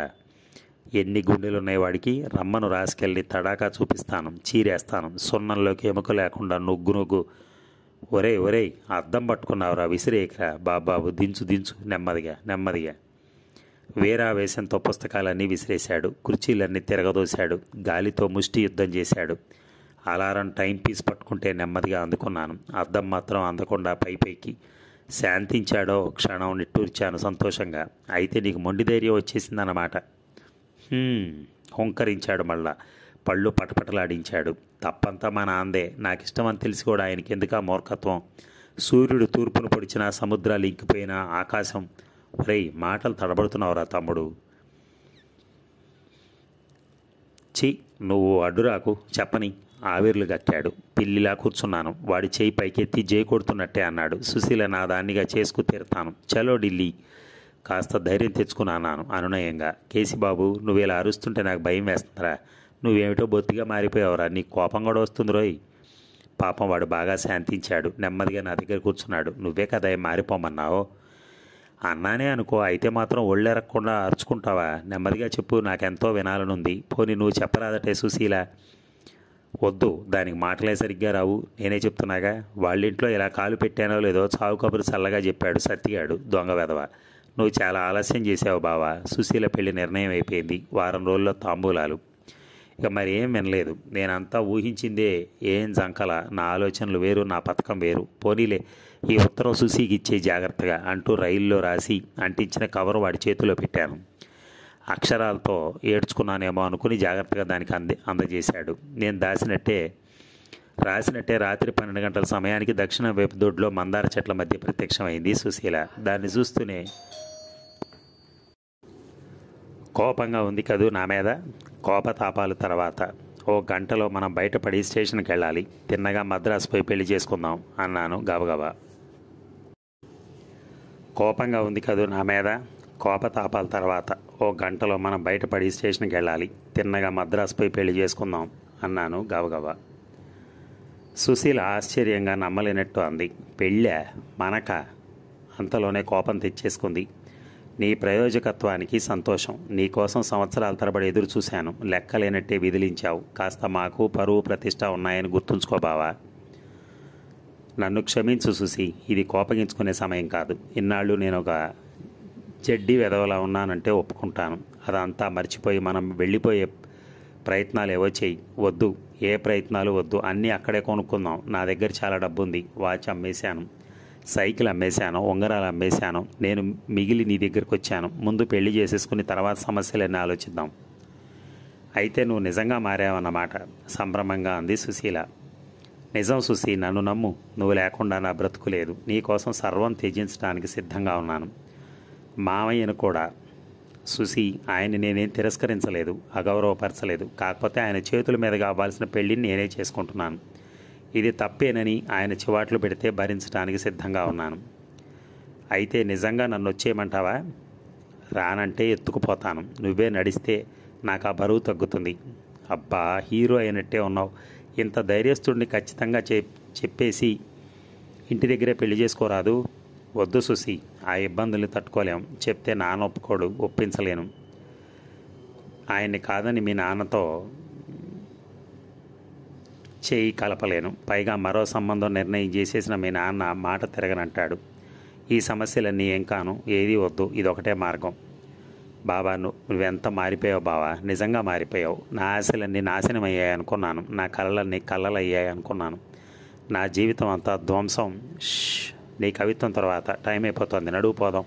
ఎన్ని గుండెలు ఉన్నాయి వాడికి రమ్మను రాసుకెళ్ళి తడాకా చూపిస్తాను చీరేస్తాను సున్నంలోకి ఎముక లేకుండా నొగ్గు నొగ్గు ఒరే ఒరే అద్దం పట్టుకున్నావురా విసిరేకరా బాబాబు దించు దించు నెమ్మదిగా నెమ్మదిగా వీరావేశంతో పుస్తకాలన్నీ విసిరేశాడు కుర్చీలన్నీ తిరగదోశాడు గాలితో ముష్టి యుద్ధం చేశాడు అలారం టైం పీస్ పట్టుకుంటే నెమ్మదిగా అందుకున్నాను అద్దం మాత్రం అందకుండా పైపైకి శాంతించాడో క్షణం నిట్టూర్చాను సంతోషంగా అయితే నీకు మొండి ధైర్యం వచ్చేసిందన్నమాట హుంకరించాడు మళ్ళా పళ్ళు పటపటలాడించాడు తప్పంతా మా నాందే నాకిష్టమని తెలిసి కూడా ఆయనకి ఎందుకా మూర్ఖత్వం సూర్యుడు తూర్పును పొడిచినా సముద్రాలు ఇంకిపోయినా ఆకాశం రే మాటలు తడబడుతున్నావురా తమ్ముడు చి నువ్వు అడ్డురాకు చెప్పని ఆవిర్లు గక్కాడు పిల్లిలా కూర్చున్నాను వాడి చేయి పైకెత్తి జే కొడుతున్నట్టే అన్నాడు సుశీల నా దాన్నిగా చేసుకు తీరుతాను చలో ఢిల్లీ కాస్త ధైర్యం తెచ్చుకున్నాను అనునయంగా కేసీబాబు నువ్వు ఇలా అరుస్తుంటే నాకు భయం వేస్తుందిరా నువ్వేమిటో బొత్తిగా మారిపోయావురా నీ కోపం కూడా వస్తుంది రోయ్ పాపం వాడు బాగా శాంతించాడు నెమ్మదిగా నా దగ్గర కూర్చున్నాడు నువ్వే కదా మారిపోమన్నావు అన్నానే అనుకో అయితే మాత్రం ఒళ్ళెరగకుండా అరుచుకుంటావా నెమ్మదిగా చెప్పు నాకెంతో వినాలనుంది పోనీ నువ్వు చెప్పరాదటే సుశీల వద్దు దానికి మాటలే సరిగ్గా రావు నేనే చెప్తున్నాగా వాళ్ళింట్లో ఇలా కాలు పెట్టానో లేదో చావు కబురు చల్లగా చెప్పాడు సత్తిగాడు దొంగ వెధవ నువ్వు చాలా ఆలస్యం చేసావు బావా సుశీల పెళ్లి నిర్ణయం అయిపోయింది వారం రోజుల్లో తాంబూలాలు ఇక మరి ఏం వినలేదు నేనంతా ఊహించిందే ఏం జంకల నా ఆలోచనలు వేరు నా పథకం వేరు పోనీలే ఈ ఉత్తరం సుశీకి ఇచ్చే జాగ్రత్తగా అంటూ రైల్లో రాసి అంటించిన కవర్ వాడి చేతిలో పెట్టాను అక్షరాలతో ఏడ్చుకున్నానేమో అనుకుని జాగ్రత్తగా దానికి అంది అందజేశాడు నేను దాసినట్టే రాసినట్టే రాత్రి పన్నెండు గంటల సమయానికి దక్షిణ వైపు దొడ్లో మందార చెట్ల మధ్య ప్రత్యక్షమైంది సుశీల దాన్ని చూస్తూనే కోపంగా ఉంది కదూ నా మీద కోపతాపాలు తర్వాత ఓ గంటలో మనం బయటపడి స్టేషన్కి వెళ్ళాలి తిన్నగా మద్రాసు పోయి పెళ్లి చేసుకుందాం అన్నాను గబగబా కోపంగా ఉంది కదూ నా మీద కోపతాపాల తర్వాత ఓ గంటలో మనం బయటపడి స్టేషన్కి వెళ్ళాలి తిన్నగా పోయి పెళ్లి చేసుకుందాం అన్నాను గవగవ సుశీల ఆశ్చర్యంగా నమ్మలేనట్టు అంది పెళ్ళా మనక అంతలోనే కోపం తెచ్చేసుకుంది నీ ప్రయోజకత్వానికి సంతోషం నీకోసం సంవత్సరాల తరబడి ఎదురు చూశాను లెక్కలేనట్టే విధిలించావు కాస్త మాకు పరువు ప్రతిష్ట ఉన్నాయని గుర్తుంచుకోబావా నన్ను క్షమించు సుసి ఇది కోపగించుకునే సమయం కాదు ఇన్నాళ్ళు నేను ఒక చెడ్డీ వెదవలా ఉన్నానంటే ఒప్పుకుంటాను అదంతా మర్చిపోయి మనం వెళ్ళిపోయే ప్రయత్నాలు ఏవో చేయి వద్దు ఏ ప్రయత్నాలు వద్దు అన్నీ అక్కడే కొనుక్కుందాం నా దగ్గర చాలా డబ్బు ఉంది వాచ్ అమ్మేశాను సైకిల్ అమ్మేశాను ఉంగరాలు అమ్మేశాను నేను మిగిలి నీ దగ్గరికి వచ్చాను ముందు పెళ్లి చేసేసుకుని తర్వాత సమస్యలన్నీ ఆలోచిద్దాం అయితే నువ్వు నిజంగా మారావన్నమాట సంభ్రమంగా అంది సుశీల నిజం సుశీ నన్ను నమ్ము నువ్వు లేకుండా నా బ్రతుకు లేదు నీకోసం సర్వం త్యజించడానికి సిద్ధంగా ఉన్నాను మామయ్యను కూడా సుసి ఆయన నేనేం తిరస్కరించలేదు అగౌరవపరచలేదు కాకపోతే ఆయన చేతుల మీద కావాల్సిన పెళ్ళిని నేనే చేసుకుంటున్నాను ఇది తప్పేనని ఆయన చివాట్లు పెడితే భరించడానికి సిద్ధంగా ఉన్నాను అయితే నిజంగా నన్ను వచ్చేయమంటావా రానంటే ఎత్తుకుపోతాను నువ్వే నడిస్తే నాకు ఆ బరువు తగ్గుతుంది అబ్బా హీరో అయినట్టే ఉన్నావు ఇంత ధైర్యస్తుడిని ఖచ్చితంగా చెప్పేసి ఇంటి దగ్గరే పెళ్లి చేసుకోరాదు వద్దు సుసి ఆ ఇబ్బందులు తట్టుకోలేం చెప్తే నాన్న ఒప్పుకోడు ఒప్పించలేను ఆయన్ని కాదని మీ నాన్నతో చేయి కలపలేను పైగా మరో సంబంధం నిర్ణయం చేసేసిన మీ నాన్న మాట తిరగనంటాడు ఈ సమస్యలన్నీ ఏం కాను ఏది వద్దు ఇదొకటే మార్గం బాబా నువ్వెంత మారిపోయావు బావా నిజంగా మారిపోయావు నా ఆశలన్నీ నాశనం అయ్యాయి అనుకున్నాను నా కళలన్నీ కళ్ళలు అయ్యాయి అనుకున్నాను నా జీవితం అంతా ధ్వంసం నీ కవిత్వం తర్వాత టైం అయిపోతుంది నడువు పోదాం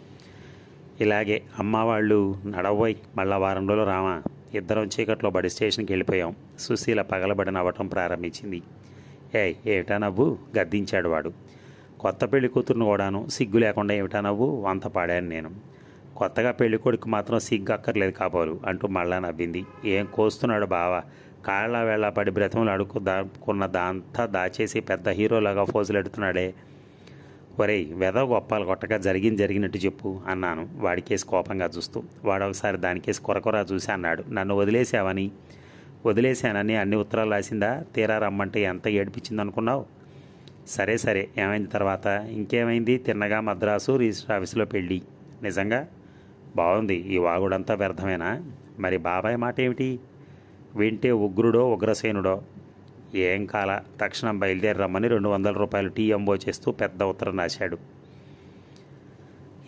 ఇలాగే అమ్మ వాళ్ళు నడవై మళ్ళా వారం రోజులు రామా ఇద్దరం చీకట్లో బడి స్టేషన్కి వెళ్ళిపోయాం సుశీల పగలబడి నవ్వటం ప్రారంభించింది ఏ ఏమిటా నవ్వు గద్దించాడు వాడు కొత్త పెళ్లి కూతురును కూడాను సిగ్గు లేకుండా ఏమిటా నవ్వు వంత పాడాను నేను కొత్తగా పెళ్లి కొడుకు మాత్రం సిగ్గు అక్కర్లేదు కాబోలు అంటూ మళ్ళా నవ్వింది ఏం కోస్తున్నాడు బావా కాళ్ళ వేళ్ళ పడి బ్రతములు కొన్న దాంతా దాచేసి పెద్ద హీరోలాగా ఫోజులు ఎడుతున్నాడే ఒరేయ్ వెదవ గొప్పాలు కొట్టగా జరిగింది జరిగినట్టు చెప్పు అన్నాను వాడికేసి కోపంగా చూస్తూ వాడు ఒకసారి దానికేసి కొరకొరా చూసి అన్నాడు నన్ను వదిలేసావని వదిలేశానని అన్ని ఉత్తరాలు రాసిందా తీరా రమ్మంటే ఎంత ఏడిపించిందనుకున్నావు సరే సరే ఏమైంది తర్వాత ఇంకేమైంది తిన్నగా మద్రాసు రిజిస్టర్ ఆఫీసులో పెళ్ళి నిజంగా బాగుంది ఈ వాగుడంతా వ్యర్థమేనా మరి బాబాయ్ మాట ఏమిటి వింటే ఉగ్రుడో ఉగ్రసేనుడో ఏం కాల తక్షణం బయలుదేరమ్మని రెండు వందల రూపాయలు టీ అంబో చేస్తూ పెద్ద ఉత్తరం రాశాడు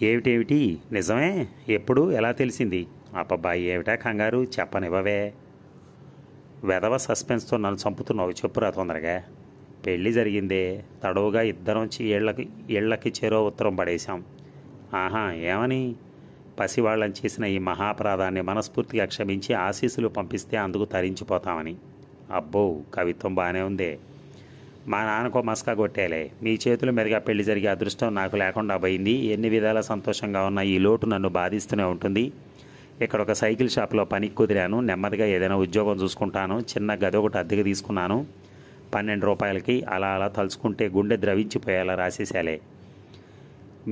ఏమిటేమిటి నిజమే ఎప్పుడు ఎలా తెలిసింది అబ్బాయి ఏమిటా కంగారు చెప్పనివ్వవే వెధవ సస్పెన్స్తో నన్ను చంపుతున్నావు చెప్పురా తొందరగా పెళ్ళి జరిగిందే తడవుగా ఇద్దరం ఏళ్ళకి ఏళ్ళకి చేరో ఉత్తరం పడేశాం ఆహా ఏమని పసివాళ్ళని చేసిన ఈ మహాపరాధాన్ని మనస్ఫూర్తిగా క్షమించి ఆశీస్సులు పంపిస్తే అందుకు తరించిపోతామని అబ్బో కవిత్వం బాగానే ఉంది మా నాన్నకో మస్కా కొట్టేలే మీ చేతులు మెరుగా పెళ్లి జరిగే అదృష్టం నాకు లేకుండా పోయింది ఎన్ని విధాల సంతోషంగా ఉన్న ఈ లోటు నన్ను బాధిస్తూనే ఉంటుంది ఇక్కడ ఒక సైకిల్ షాప్లో పనికి కుదిరాను నెమ్మదిగా ఏదైనా ఉద్యోగం చూసుకుంటాను చిన్న గది ఒకటి అద్దెకి తీసుకున్నాను పన్నెండు రూపాయలకి అలా అలా తలుచుకుంటే గుండె ద్రవించిపోయేలా రాసేసాలే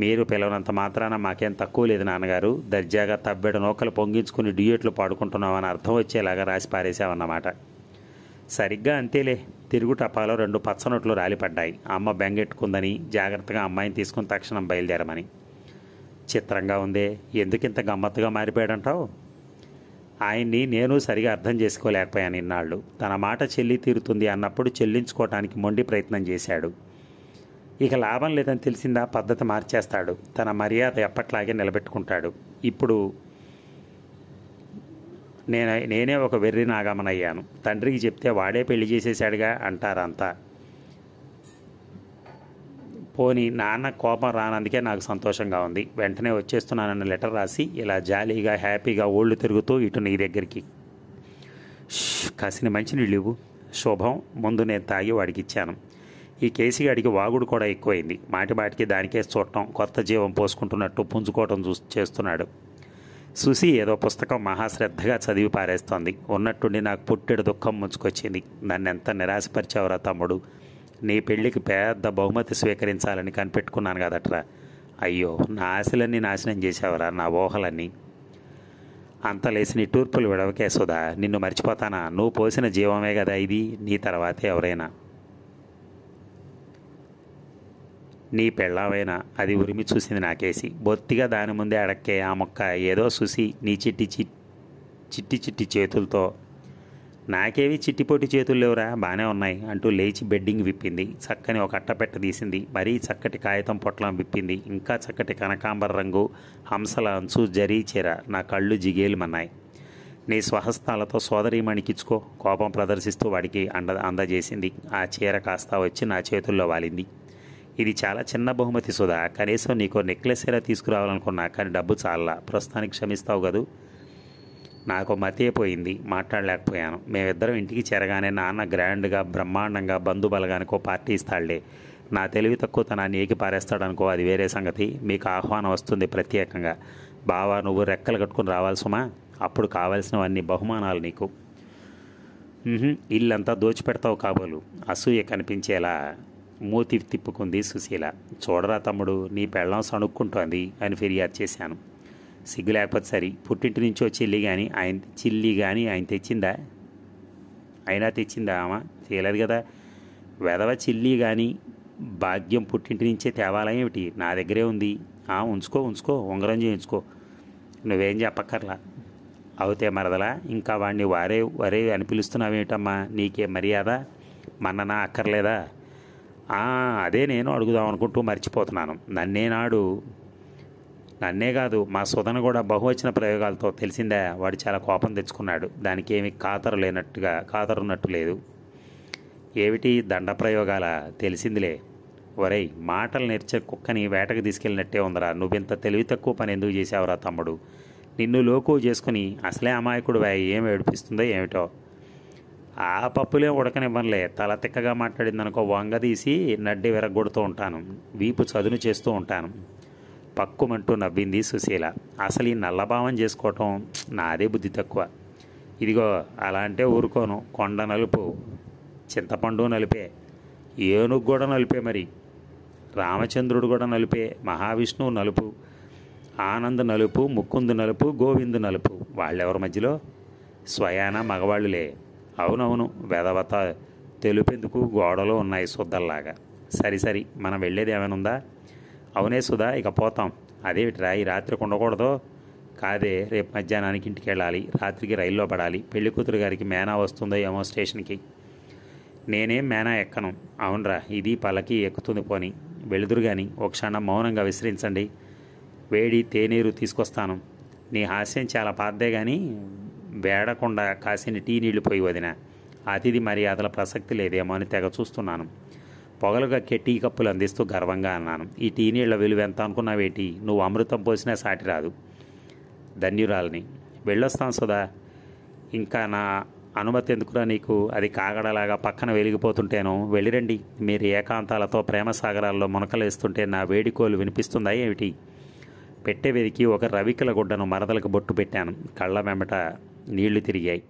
మీరు పిలవనంత మాత్రాన మాకేం తక్కువ లేదు నాన్నగారు దర్జాగా తబ్బెడ నౌకలు పొంగించుకుని డ్యూయట్లు పాడుకుంటున్నామని అర్థం వచ్చేలాగా రాసి పారేసామన్నమాట సరిగ్గా అంతేలే తిరుగు టపాలో రెండు పచ్చనొట్లు రాలిపడ్డాయి అమ్మ బెంగెట్టుకుందని జాగ్రత్తగా అమ్మాయిని తీసుకుని తక్షణం బయలుదేరమని చిత్రంగా ఉందే ఎందుకింత గమ్మత్తుగా మారిపోయాడంటావు ఆయన్ని నేను సరిగా అర్థం చేసుకోలేకపోయాను ఇన్నాళ్ళు తన మాట చెల్లి తీరుతుంది అన్నప్పుడు చెల్లించుకోవటానికి మొండి ప్రయత్నం చేశాడు ఇక లాభం లేదని తెలిసిందా పద్ధతి మార్చేస్తాడు తన మర్యాద ఎప్పట్లాగే నిలబెట్టుకుంటాడు ఇప్పుడు నేను నేనే ఒక వెర్రి నాగమనయ్యాను తండ్రికి చెప్తే వాడే పెళ్లి చేసేశాడుగా అంటారంతా పోని నాన్న కోపం రానందుకే నాకు సంతోషంగా ఉంది వెంటనే వచ్చేస్తున్నానన్న లెటర్ రాసి ఇలా జాలీగా హ్యాపీగా ఓళ్ళు తిరుగుతూ ఇటు నీ దగ్గరికి కాసిన మంచి ఇవ్వు శుభం ముందు నేను తాగి వాడికి ఇచ్చాను ఈ కేసీగాడికి వాగుడు కూడా ఎక్కువైంది మాటిమాటికి దానికే చూడటం కొత్త జీవం పోసుకుంటున్నట్టు పుంజుకోవటం చూ చేస్తున్నాడు సుసి ఏదో పుస్తకం మహాశ్రద్ధగా చదివి పారేస్తోంది ఉన్నట్టుండి నాకు పుట్టెడు దుఃఖం ముంచుకొచ్చింది నన్ను ఎంత నిరాశపరిచావురా తమ్ముడు నీ పెళ్ళికి పెద్ద బహుమతి స్వీకరించాలని కనిపెట్టుకున్నాను కదట్రా అయ్యో నా ఆశలన్నీ నాశనం చేశావురా నా ఊహలన్నీ అంత లేసి నీ టూర్పులు విడవకేసుదా నిన్ను మర్చిపోతానా నువ్వు పోసిన జీవమే కదా ఇది నీ తర్వాతే ఎవరైనా నీ పెళ్ళావైనా అది ఉరిమి చూసింది నాకేసి బొత్తిగా దాని ముందే అడక్కే ఆ మొక్క ఏదో చూసి నీ చిట్టి చిట్టి చిట్టి చేతులతో నాకేవి చిట్టిపోటి చేతులు లేవురా బాగానే ఉన్నాయి అంటూ లేచి బెడ్డింగ్ విప్పింది చక్కని ఒక అట్టపెట్ట తీసింది మరీ చక్కటి కాగితం పొట్లం విప్పింది ఇంకా చక్కటి కనకాంబర రంగు హంసల అంచు జరీ చీర నా కళ్ళు జిగేలుమన్నాయి నీ స్వహస్తాలతో మణికిచ్చుకో కోపం ప్రదర్శిస్తూ వాడికి అంద అందజేసింది ఆ చీర కాస్త వచ్చి నా చేతుల్లో వాలింది ఇది చాలా చిన్న బహుమతి సుధా కనీసం నీకు నెక్లెస్ అయినా తీసుకురావాలనుకున్నా కానీ డబ్బు చాలా ప్రస్తుతానికి క్షమిస్తావు కదూ నాకు మతిపోయింది మాట్లాడలేకపోయాను మేమిద్దరం ఇంటికి చేరగానే నాన్న గ్రాండ్గా బ్రహ్మాండంగా బంధుబలగానికో పార్టీ ఇస్తాళ్లే నా తెలివి తక్కువ తన ఏకి పారేస్తాడనుకో అది వేరే సంగతి మీకు ఆహ్వానం వస్తుంది ప్రత్యేకంగా బావా నువ్వు రెక్కలు కట్టుకుని రావాల్సమా అప్పుడు కావాల్సినవన్నీ బహుమానాలు నీకు ఇల్లంతా దోచిపెడతావు కాబోలు అసూయ కనిపించేలా మూతి తిప్పుకుంది సుశీల చూడరా తమ్ముడు నీ పెళ్ళం సణుక్కుంటోంది అని ఫిర్యాదు చేశాను సిగ్గు లేకపోతే సరి పుట్టింటి నుంచో చిల్లి కానీ ఆయన చిల్లి కానీ ఆయన తెచ్చిందా అయినా తెచ్చిందా ఆమె చేయలేదు కదా వెదవ చిల్లి కానీ భాగ్యం పుట్టింటి నుంచే తేవాలయం ఏమిటి నా దగ్గరే ఉంది ఆ ఉంచుకో ఉంచుకో ఉంగరం చేయించుకో నువ్వేం చెప్పక్కర్లా అవుతే మరదలా ఇంకా వాడిని వారే వరే అని పిలుస్తున్నావేమిటమ్మా నీకే మర్యాద మన్ననా అక్కర్లేదా అదే నేను అడుగుదాం అనుకుంటూ మర్చిపోతున్నాను నన్నేనాడు నన్నే కాదు మా సుధన కూడా బహువచన ప్రయోగాలతో తెలిసిందే వాడు చాలా కోపం తెచ్చుకున్నాడు దానికి ఏమి కాతరు లేనట్టుగా కాతరున్నట్టు లేదు ఏమిటి దండ ప్రయోగాల తెలిసిందిలే ఒరై మాటలు నేర్చే కుక్కని వేటకు తీసుకెళ్ళినట్టే ఉందరా నువ్వింత తెలివి తక్కువ పని ఎందుకు చేసావురా తమ్ముడు నిన్ను లోకు చేసుకుని అసలే అమాయకుడు ఏం ఏడిపిస్తుందో ఏమిటో ఆ పప్పులే ఉడకనివ్వనులే తల తిక్కగా మాట్లాడిందనుకో వంగదీసి నడ్డి విరగొడుతూ ఉంటాను వీపు చదును చేస్తూ ఉంటాను పక్కుమంటూ నవ్వింది సుశీల అసలు ఈ నల్లభావం చేసుకోవటం నాదే బుద్ధి తక్కువ ఇదిగో అలా అంటే ఊరుకోను కొండ నలుపు చింతపండు నలిపే ఏనుగు కూడా నలిపే మరి రామచంద్రుడు కూడా నలిపే మహావిష్ణువు నలుపు ఆనంద్ నలుపు ముక్కుందు నలుపు గోవిందు నలుపు వాళ్ళెవరి మధ్యలో స్వయాన మగవాళ్ళులే అవునవును వేదవత తెలుపెందుకు గోడలు ఉన్నాయి సుద్దల్లాగా సరి సరి మనం వెళ్ళేది ఏమైనా ఉందా అవునే సుధా ఇక పోతాం అదేమిట్రా ఈ రాత్రికి ఉండకూడదు కాదే రేపు మధ్యాహ్నానికి ఇంటికి వెళ్ళాలి రాత్రికి రైల్లో పడాలి పెళ్లి కూతురు గారికి మేనా వస్తుందో ఏమో స్టేషన్కి నేనేం మేనా ఎక్కను అవునరా ఇది పలకి ఎక్కుతుంది పోని వెలుదురు కానీ ఒక క్షణం మౌనంగా విసిరించండి వేడి తేనీరు తీసుకొస్తాను నీ హాస్యం చాలా పాద్దే కానీ వేడకుండా కాసిన టీ నీళ్లు పోయి వదిన అతిథి మర్యాదల ప్రసక్తి లేదేమో అని తెగ చూస్తున్నాను పొగలు గక్కే టీ కప్పులు అందిస్తూ గర్వంగా అన్నాను ఈ టీ నీళ్ల విలువ ఎంత అనుకున్నావేటి నువ్వు అమృతం పోసినా సాటి రాదు ధన్యురాలని వెళ్ళొస్తాను సుధా ఇంకా నా అనుమతి ఎందుకురా నీకు అది కాగడలాగా పక్కన వెలిగిపోతుంటేను వెళ్ళిరండి మీరు ఏకాంతాలతో ప్రేమ సాగరాల్లో మునకలేస్తుంటే నా వేడికోలు వినిపిస్తుందా ఏమిటి పెట్టే వెదికి ఒక రవికల గుడ్డను మరదలకు బొట్టు పెట్టాను కళ్ళ వెంబట నీళ్లు తిరిగాయి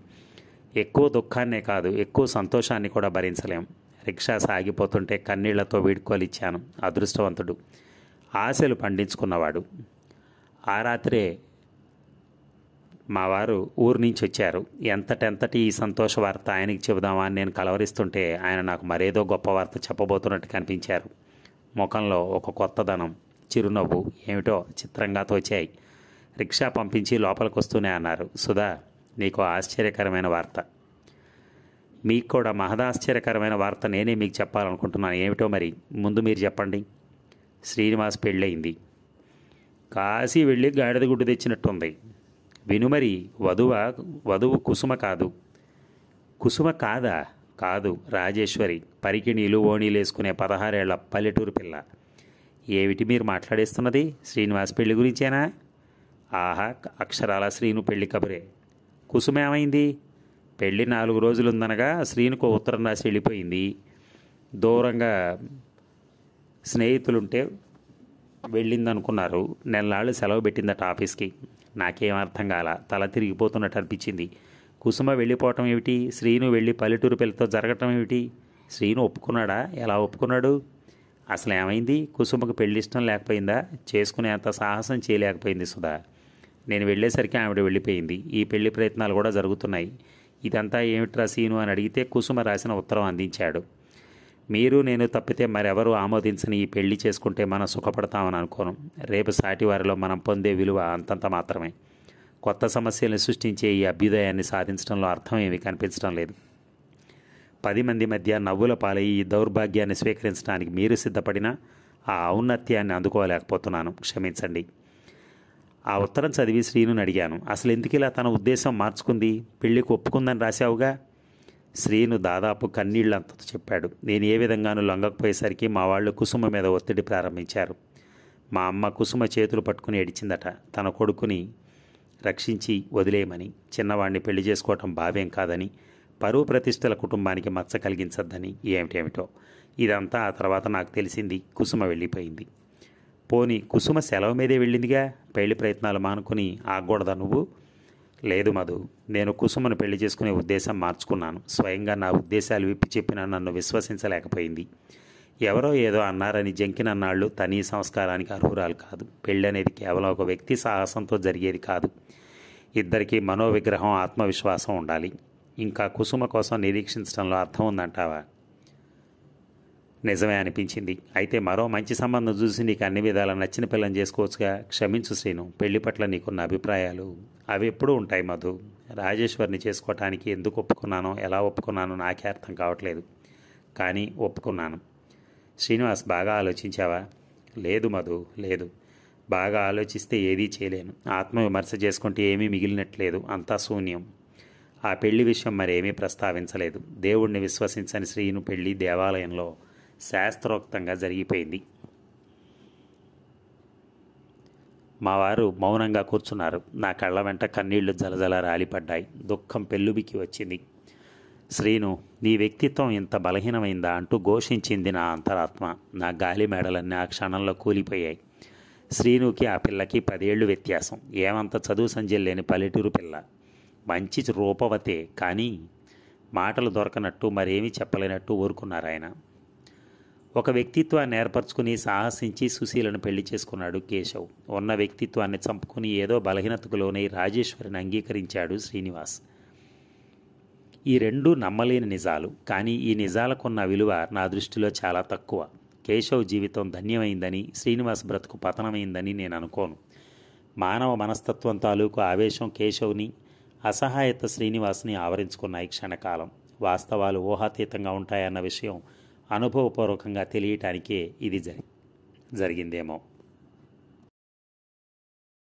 ఎక్కువ దుఃఖాన్నే కాదు ఎక్కువ సంతోషాన్ని కూడా భరించలేం రిక్షా సాగిపోతుంటే కన్నీళ్లతో వీడ్కోలిచ్చాను అదృష్టవంతుడు ఆశలు పండించుకున్నవాడు ఆ రాత్రే మా వారు ఊరు నుంచి వచ్చారు ఎంతటెంతటి ఈ సంతోష వార్త ఆయనకి చెబుదామా అని నేను కలవరిస్తుంటే ఆయన నాకు మరేదో గొప్ప వార్త చెప్పబోతున్నట్టు కనిపించారు ముఖంలో ఒక కొత్తదనం చిరునవ్వు ఏమిటో చిత్రంగా తోచాయి రిక్షా పంపించి లోపలికి వస్తూనే అన్నారు సుధా నీకు ఆశ్చర్యకరమైన వార్త మీకు కూడా మహదాశ్చర్యకరమైన వార్త నేనే మీకు చెప్పాలనుకుంటున్నాను ఏమిటో మరి ముందు మీరు చెప్పండి శ్రీనివాస్ పెళ్ళయింది కాశీ వెళ్ళి గాడిద గుడ్డు తెచ్చినట్టుంది వినుమరి వధువ వధువు కుసుమ కాదు కుసుమ కాదా కాదు రాజేశ్వరి పరికిణీలు ఓణీలేసుకునే పదహారేళ్ల పల్లెటూరు పిల్ల ఏమిటి మీరు మాట్లాడేస్తున్నది శ్రీనివాస్ పెళ్లి గురించేనా ఆహా అక్షరాల శ్రీను పెళ్లి కబురే కుసుమేమైంది పెళ్ళి నాలుగు రోజులుందనగా శ్రీనుకు ఉత్తరం రాసి వెళ్ళిపోయింది దూరంగా స్నేహితులుంటే వెళ్ళిందనుకున్నారు నెలనాళ్ళు సెలవు పెట్టిందట ఆఫీస్కి నాకేం అర్థం కాల తల తిరిగిపోతున్నట్టు అనిపించింది కుసుమ వెళ్ళిపోవటం ఏమిటి శ్రీను వెళ్ళి పల్లెటూరు పిల్లతో జరగటం ఏమిటి శ్రీను ఒప్పుకున్నాడా ఎలా ఒప్పుకున్నాడు అసలు ఏమైంది కుసుమకు పెళ్ళిష్టం ఇష్టం లేకపోయిందా చేసుకునేంత సాహసం చేయలేకపోయింది సుధా నేను వెళ్ళేసరికి ఆవిడ వెళ్ళిపోయింది ఈ పెళ్లి ప్రయత్నాలు కూడా జరుగుతున్నాయి ఇదంతా ఏమిట్రా సీను అని అడిగితే కుసుమ రాసిన ఉత్తరం అందించాడు మీరు నేను తప్పితే మరెవరూ ఆమోదించని ఈ పెళ్లి చేసుకుంటే మనం సుఖపడతామని అనుకోను రేపు సాటివారిలో మనం పొందే విలువ అంతంత మాత్రమే కొత్త సమస్యలను సృష్టించే ఈ అభ్యుదయాన్ని సాధించడంలో అర్థం ఏమి కనిపించడం లేదు పది మంది మధ్య నవ్వుల పాలై ఈ దౌర్భాగ్యాన్ని స్వీకరించడానికి మీరు సిద్ధపడినా ఆ ఔన్నత్యాన్ని అందుకోలేకపోతున్నాను క్షమించండి ఆ ఉత్తరం చదివి శ్రీనుని అడిగాను అసలు ఎందుకిలా తన ఉద్దేశం మార్చుకుంది పెళ్లికి ఒప్పుకుందని రాశావుగా శ్రీను దాదాపు అంత చెప్పాడు నేను ఏ విధంగానూ లొంగకపోయేసరికి మా వాళ్ళు కుసుమ మీద ఒత్తిడి ప్రారంభించారు మా అమ్మ కుసుమ చేతులు పట్టుకుని ఏడిచిందట తన కొడుకుని రక్షించి వదిలేయమని చిన్నవాడిని పెళ్లి చేసుకోవటం భావ్యం కాదని పరువు ప్రతిష్టల కుటుంబానికి మచ్చ కలిగించద్దని ఏమిటేమిటో ఇదంతా ఆ తర్వాత నాకు తెలిసింది కుసుమ వెళ్ళిపోయింది పోని కుసుమ సెలవు మీదే వెళ్ళిందిగా పెళ్లి ప్రయత్నాలు మానుకుని ఆగకూడదా నువ్వు లేదు మధు నేను కుసుమను పెళ్లి చేసుకునే ఉద్దేశం మార్చుకున్నాను స్వయంగా నా ఉద్దేశాలు విప్పి చెప్పిన నన్ను విశ్వసించలేకపోయింది ఎవరో ఏదో అన్నారని జంకినన్నాళ్ళు తనీ సంస్కారానికి అర్హురాలు కాదు పెళ్ళి అనేది కేవలం ఒక వ్యక్తి సాహసంతో జరిగేది కాదు ఇద్దరికీ మనోవిగ్రహం ఆత్మవిశ్వాసం ఉండాలి ఇంకా కుసుమ కోసం నిరీక్షించడంలో అర్థం ఉందంటావా నిజమే అనిపించింది అయితే మరో మంచి సంబంధం చూసి నీకు అన్ని విధాల నచ్చిన పిల్లని చేసుకోవచ్చుగా క్షమించు శ్రీను పెళ్లి పట్ల నీకున్న అభిప్రాయాలు అవి ఎప్పుడూ ఉంటాయి మధు రాజేశ్వరిని చేసుకోవటానికి ఎందుకు ఒప్పుకున్నానో ఎలా ఒప్పుకున్నానో నాకే అర్థం కావట్లేదు కానీ ఒప్పుకున్నాను శ్రీనివాస్ బాగా ఆలోచించావా లేదు మధు లేదు బాగా ఆలోచిస్తే ఏదీ చేయలేను ఆత్మవిమర్శ చేసుకుంటే ఏమీ మిగిలినట్లేదు అంతా శూన్యం ఆ పెళ్లి విషయం మరేమీ ప్రస్తావించలేదు దేవుణ్ణి విశ్వసించని శ్రీను పెళ్లి దేవాలయంలో శాస్త్రోక్తంగా జరిగిపోయింది మా వారు మౌనంగా కూర్చున్నారు నా కళ్ళ వెంట కన్నీళ్లు జలజల రాలిపడ్డాయి దుఃఖం పెళ్ళుబికి వచ్చింది శ్రీను నీ వ్యక్తిత్వం ఇంత బలహీనమైందా అంటూ ఘోషించింది నా అంతరాత్మ నా గాలి మేడలన్నీ ఆ క్షణంలో కూలిపోయాయి శ్రీనుకి ఆ పిల్లకి పదేళ్లు వ్యత్యాసం ఏమంత చదువు సంజయ్ లేని పల్లెటూరు పిల్ల మంచి రూపవతే కానీ మాటలు దొరకనట్టు మరేమీ చెప్పలేనట్టు ఊరుకున్నారు ఆయన ఒక వ్యక్తిత్వాన్ని ఏర్పరచుకుని సాహసించి సుశీలను పెళ్లి చేసుకున్నాడు కేశవ్ ఉన్న వ్యక్తిత్వాన్ని చంపుకుని ఏదో బలహీనతకులోనే రాజేశ్వరిని అంగీకరించాడు శ్రీనివాస్ ఈ రెండు నమ్మలేని నిజాలు కానీ ఈ నిజాలకున్న విలువ నా దృష్టిలో చాలా తక్కువ కేశవ్ జీవితం ధన్యమైందని శ్రీనివాస్ బ్రతుకు పతనమైందని నేను అనుకోను మానవ మనస్తత్వం తాలూకు ఆవేశం కేశవ్ని అసహాయత శ్రీనివాస్ని ఆవరించుకున్నాయి క్షణకాలం వాస్తవాలు ఊహాతీతంగా ఉంటాయన్న విషయం అనుభవపూర్వకంగా తెలియటానికే ఇది జరి జరిగిందేమో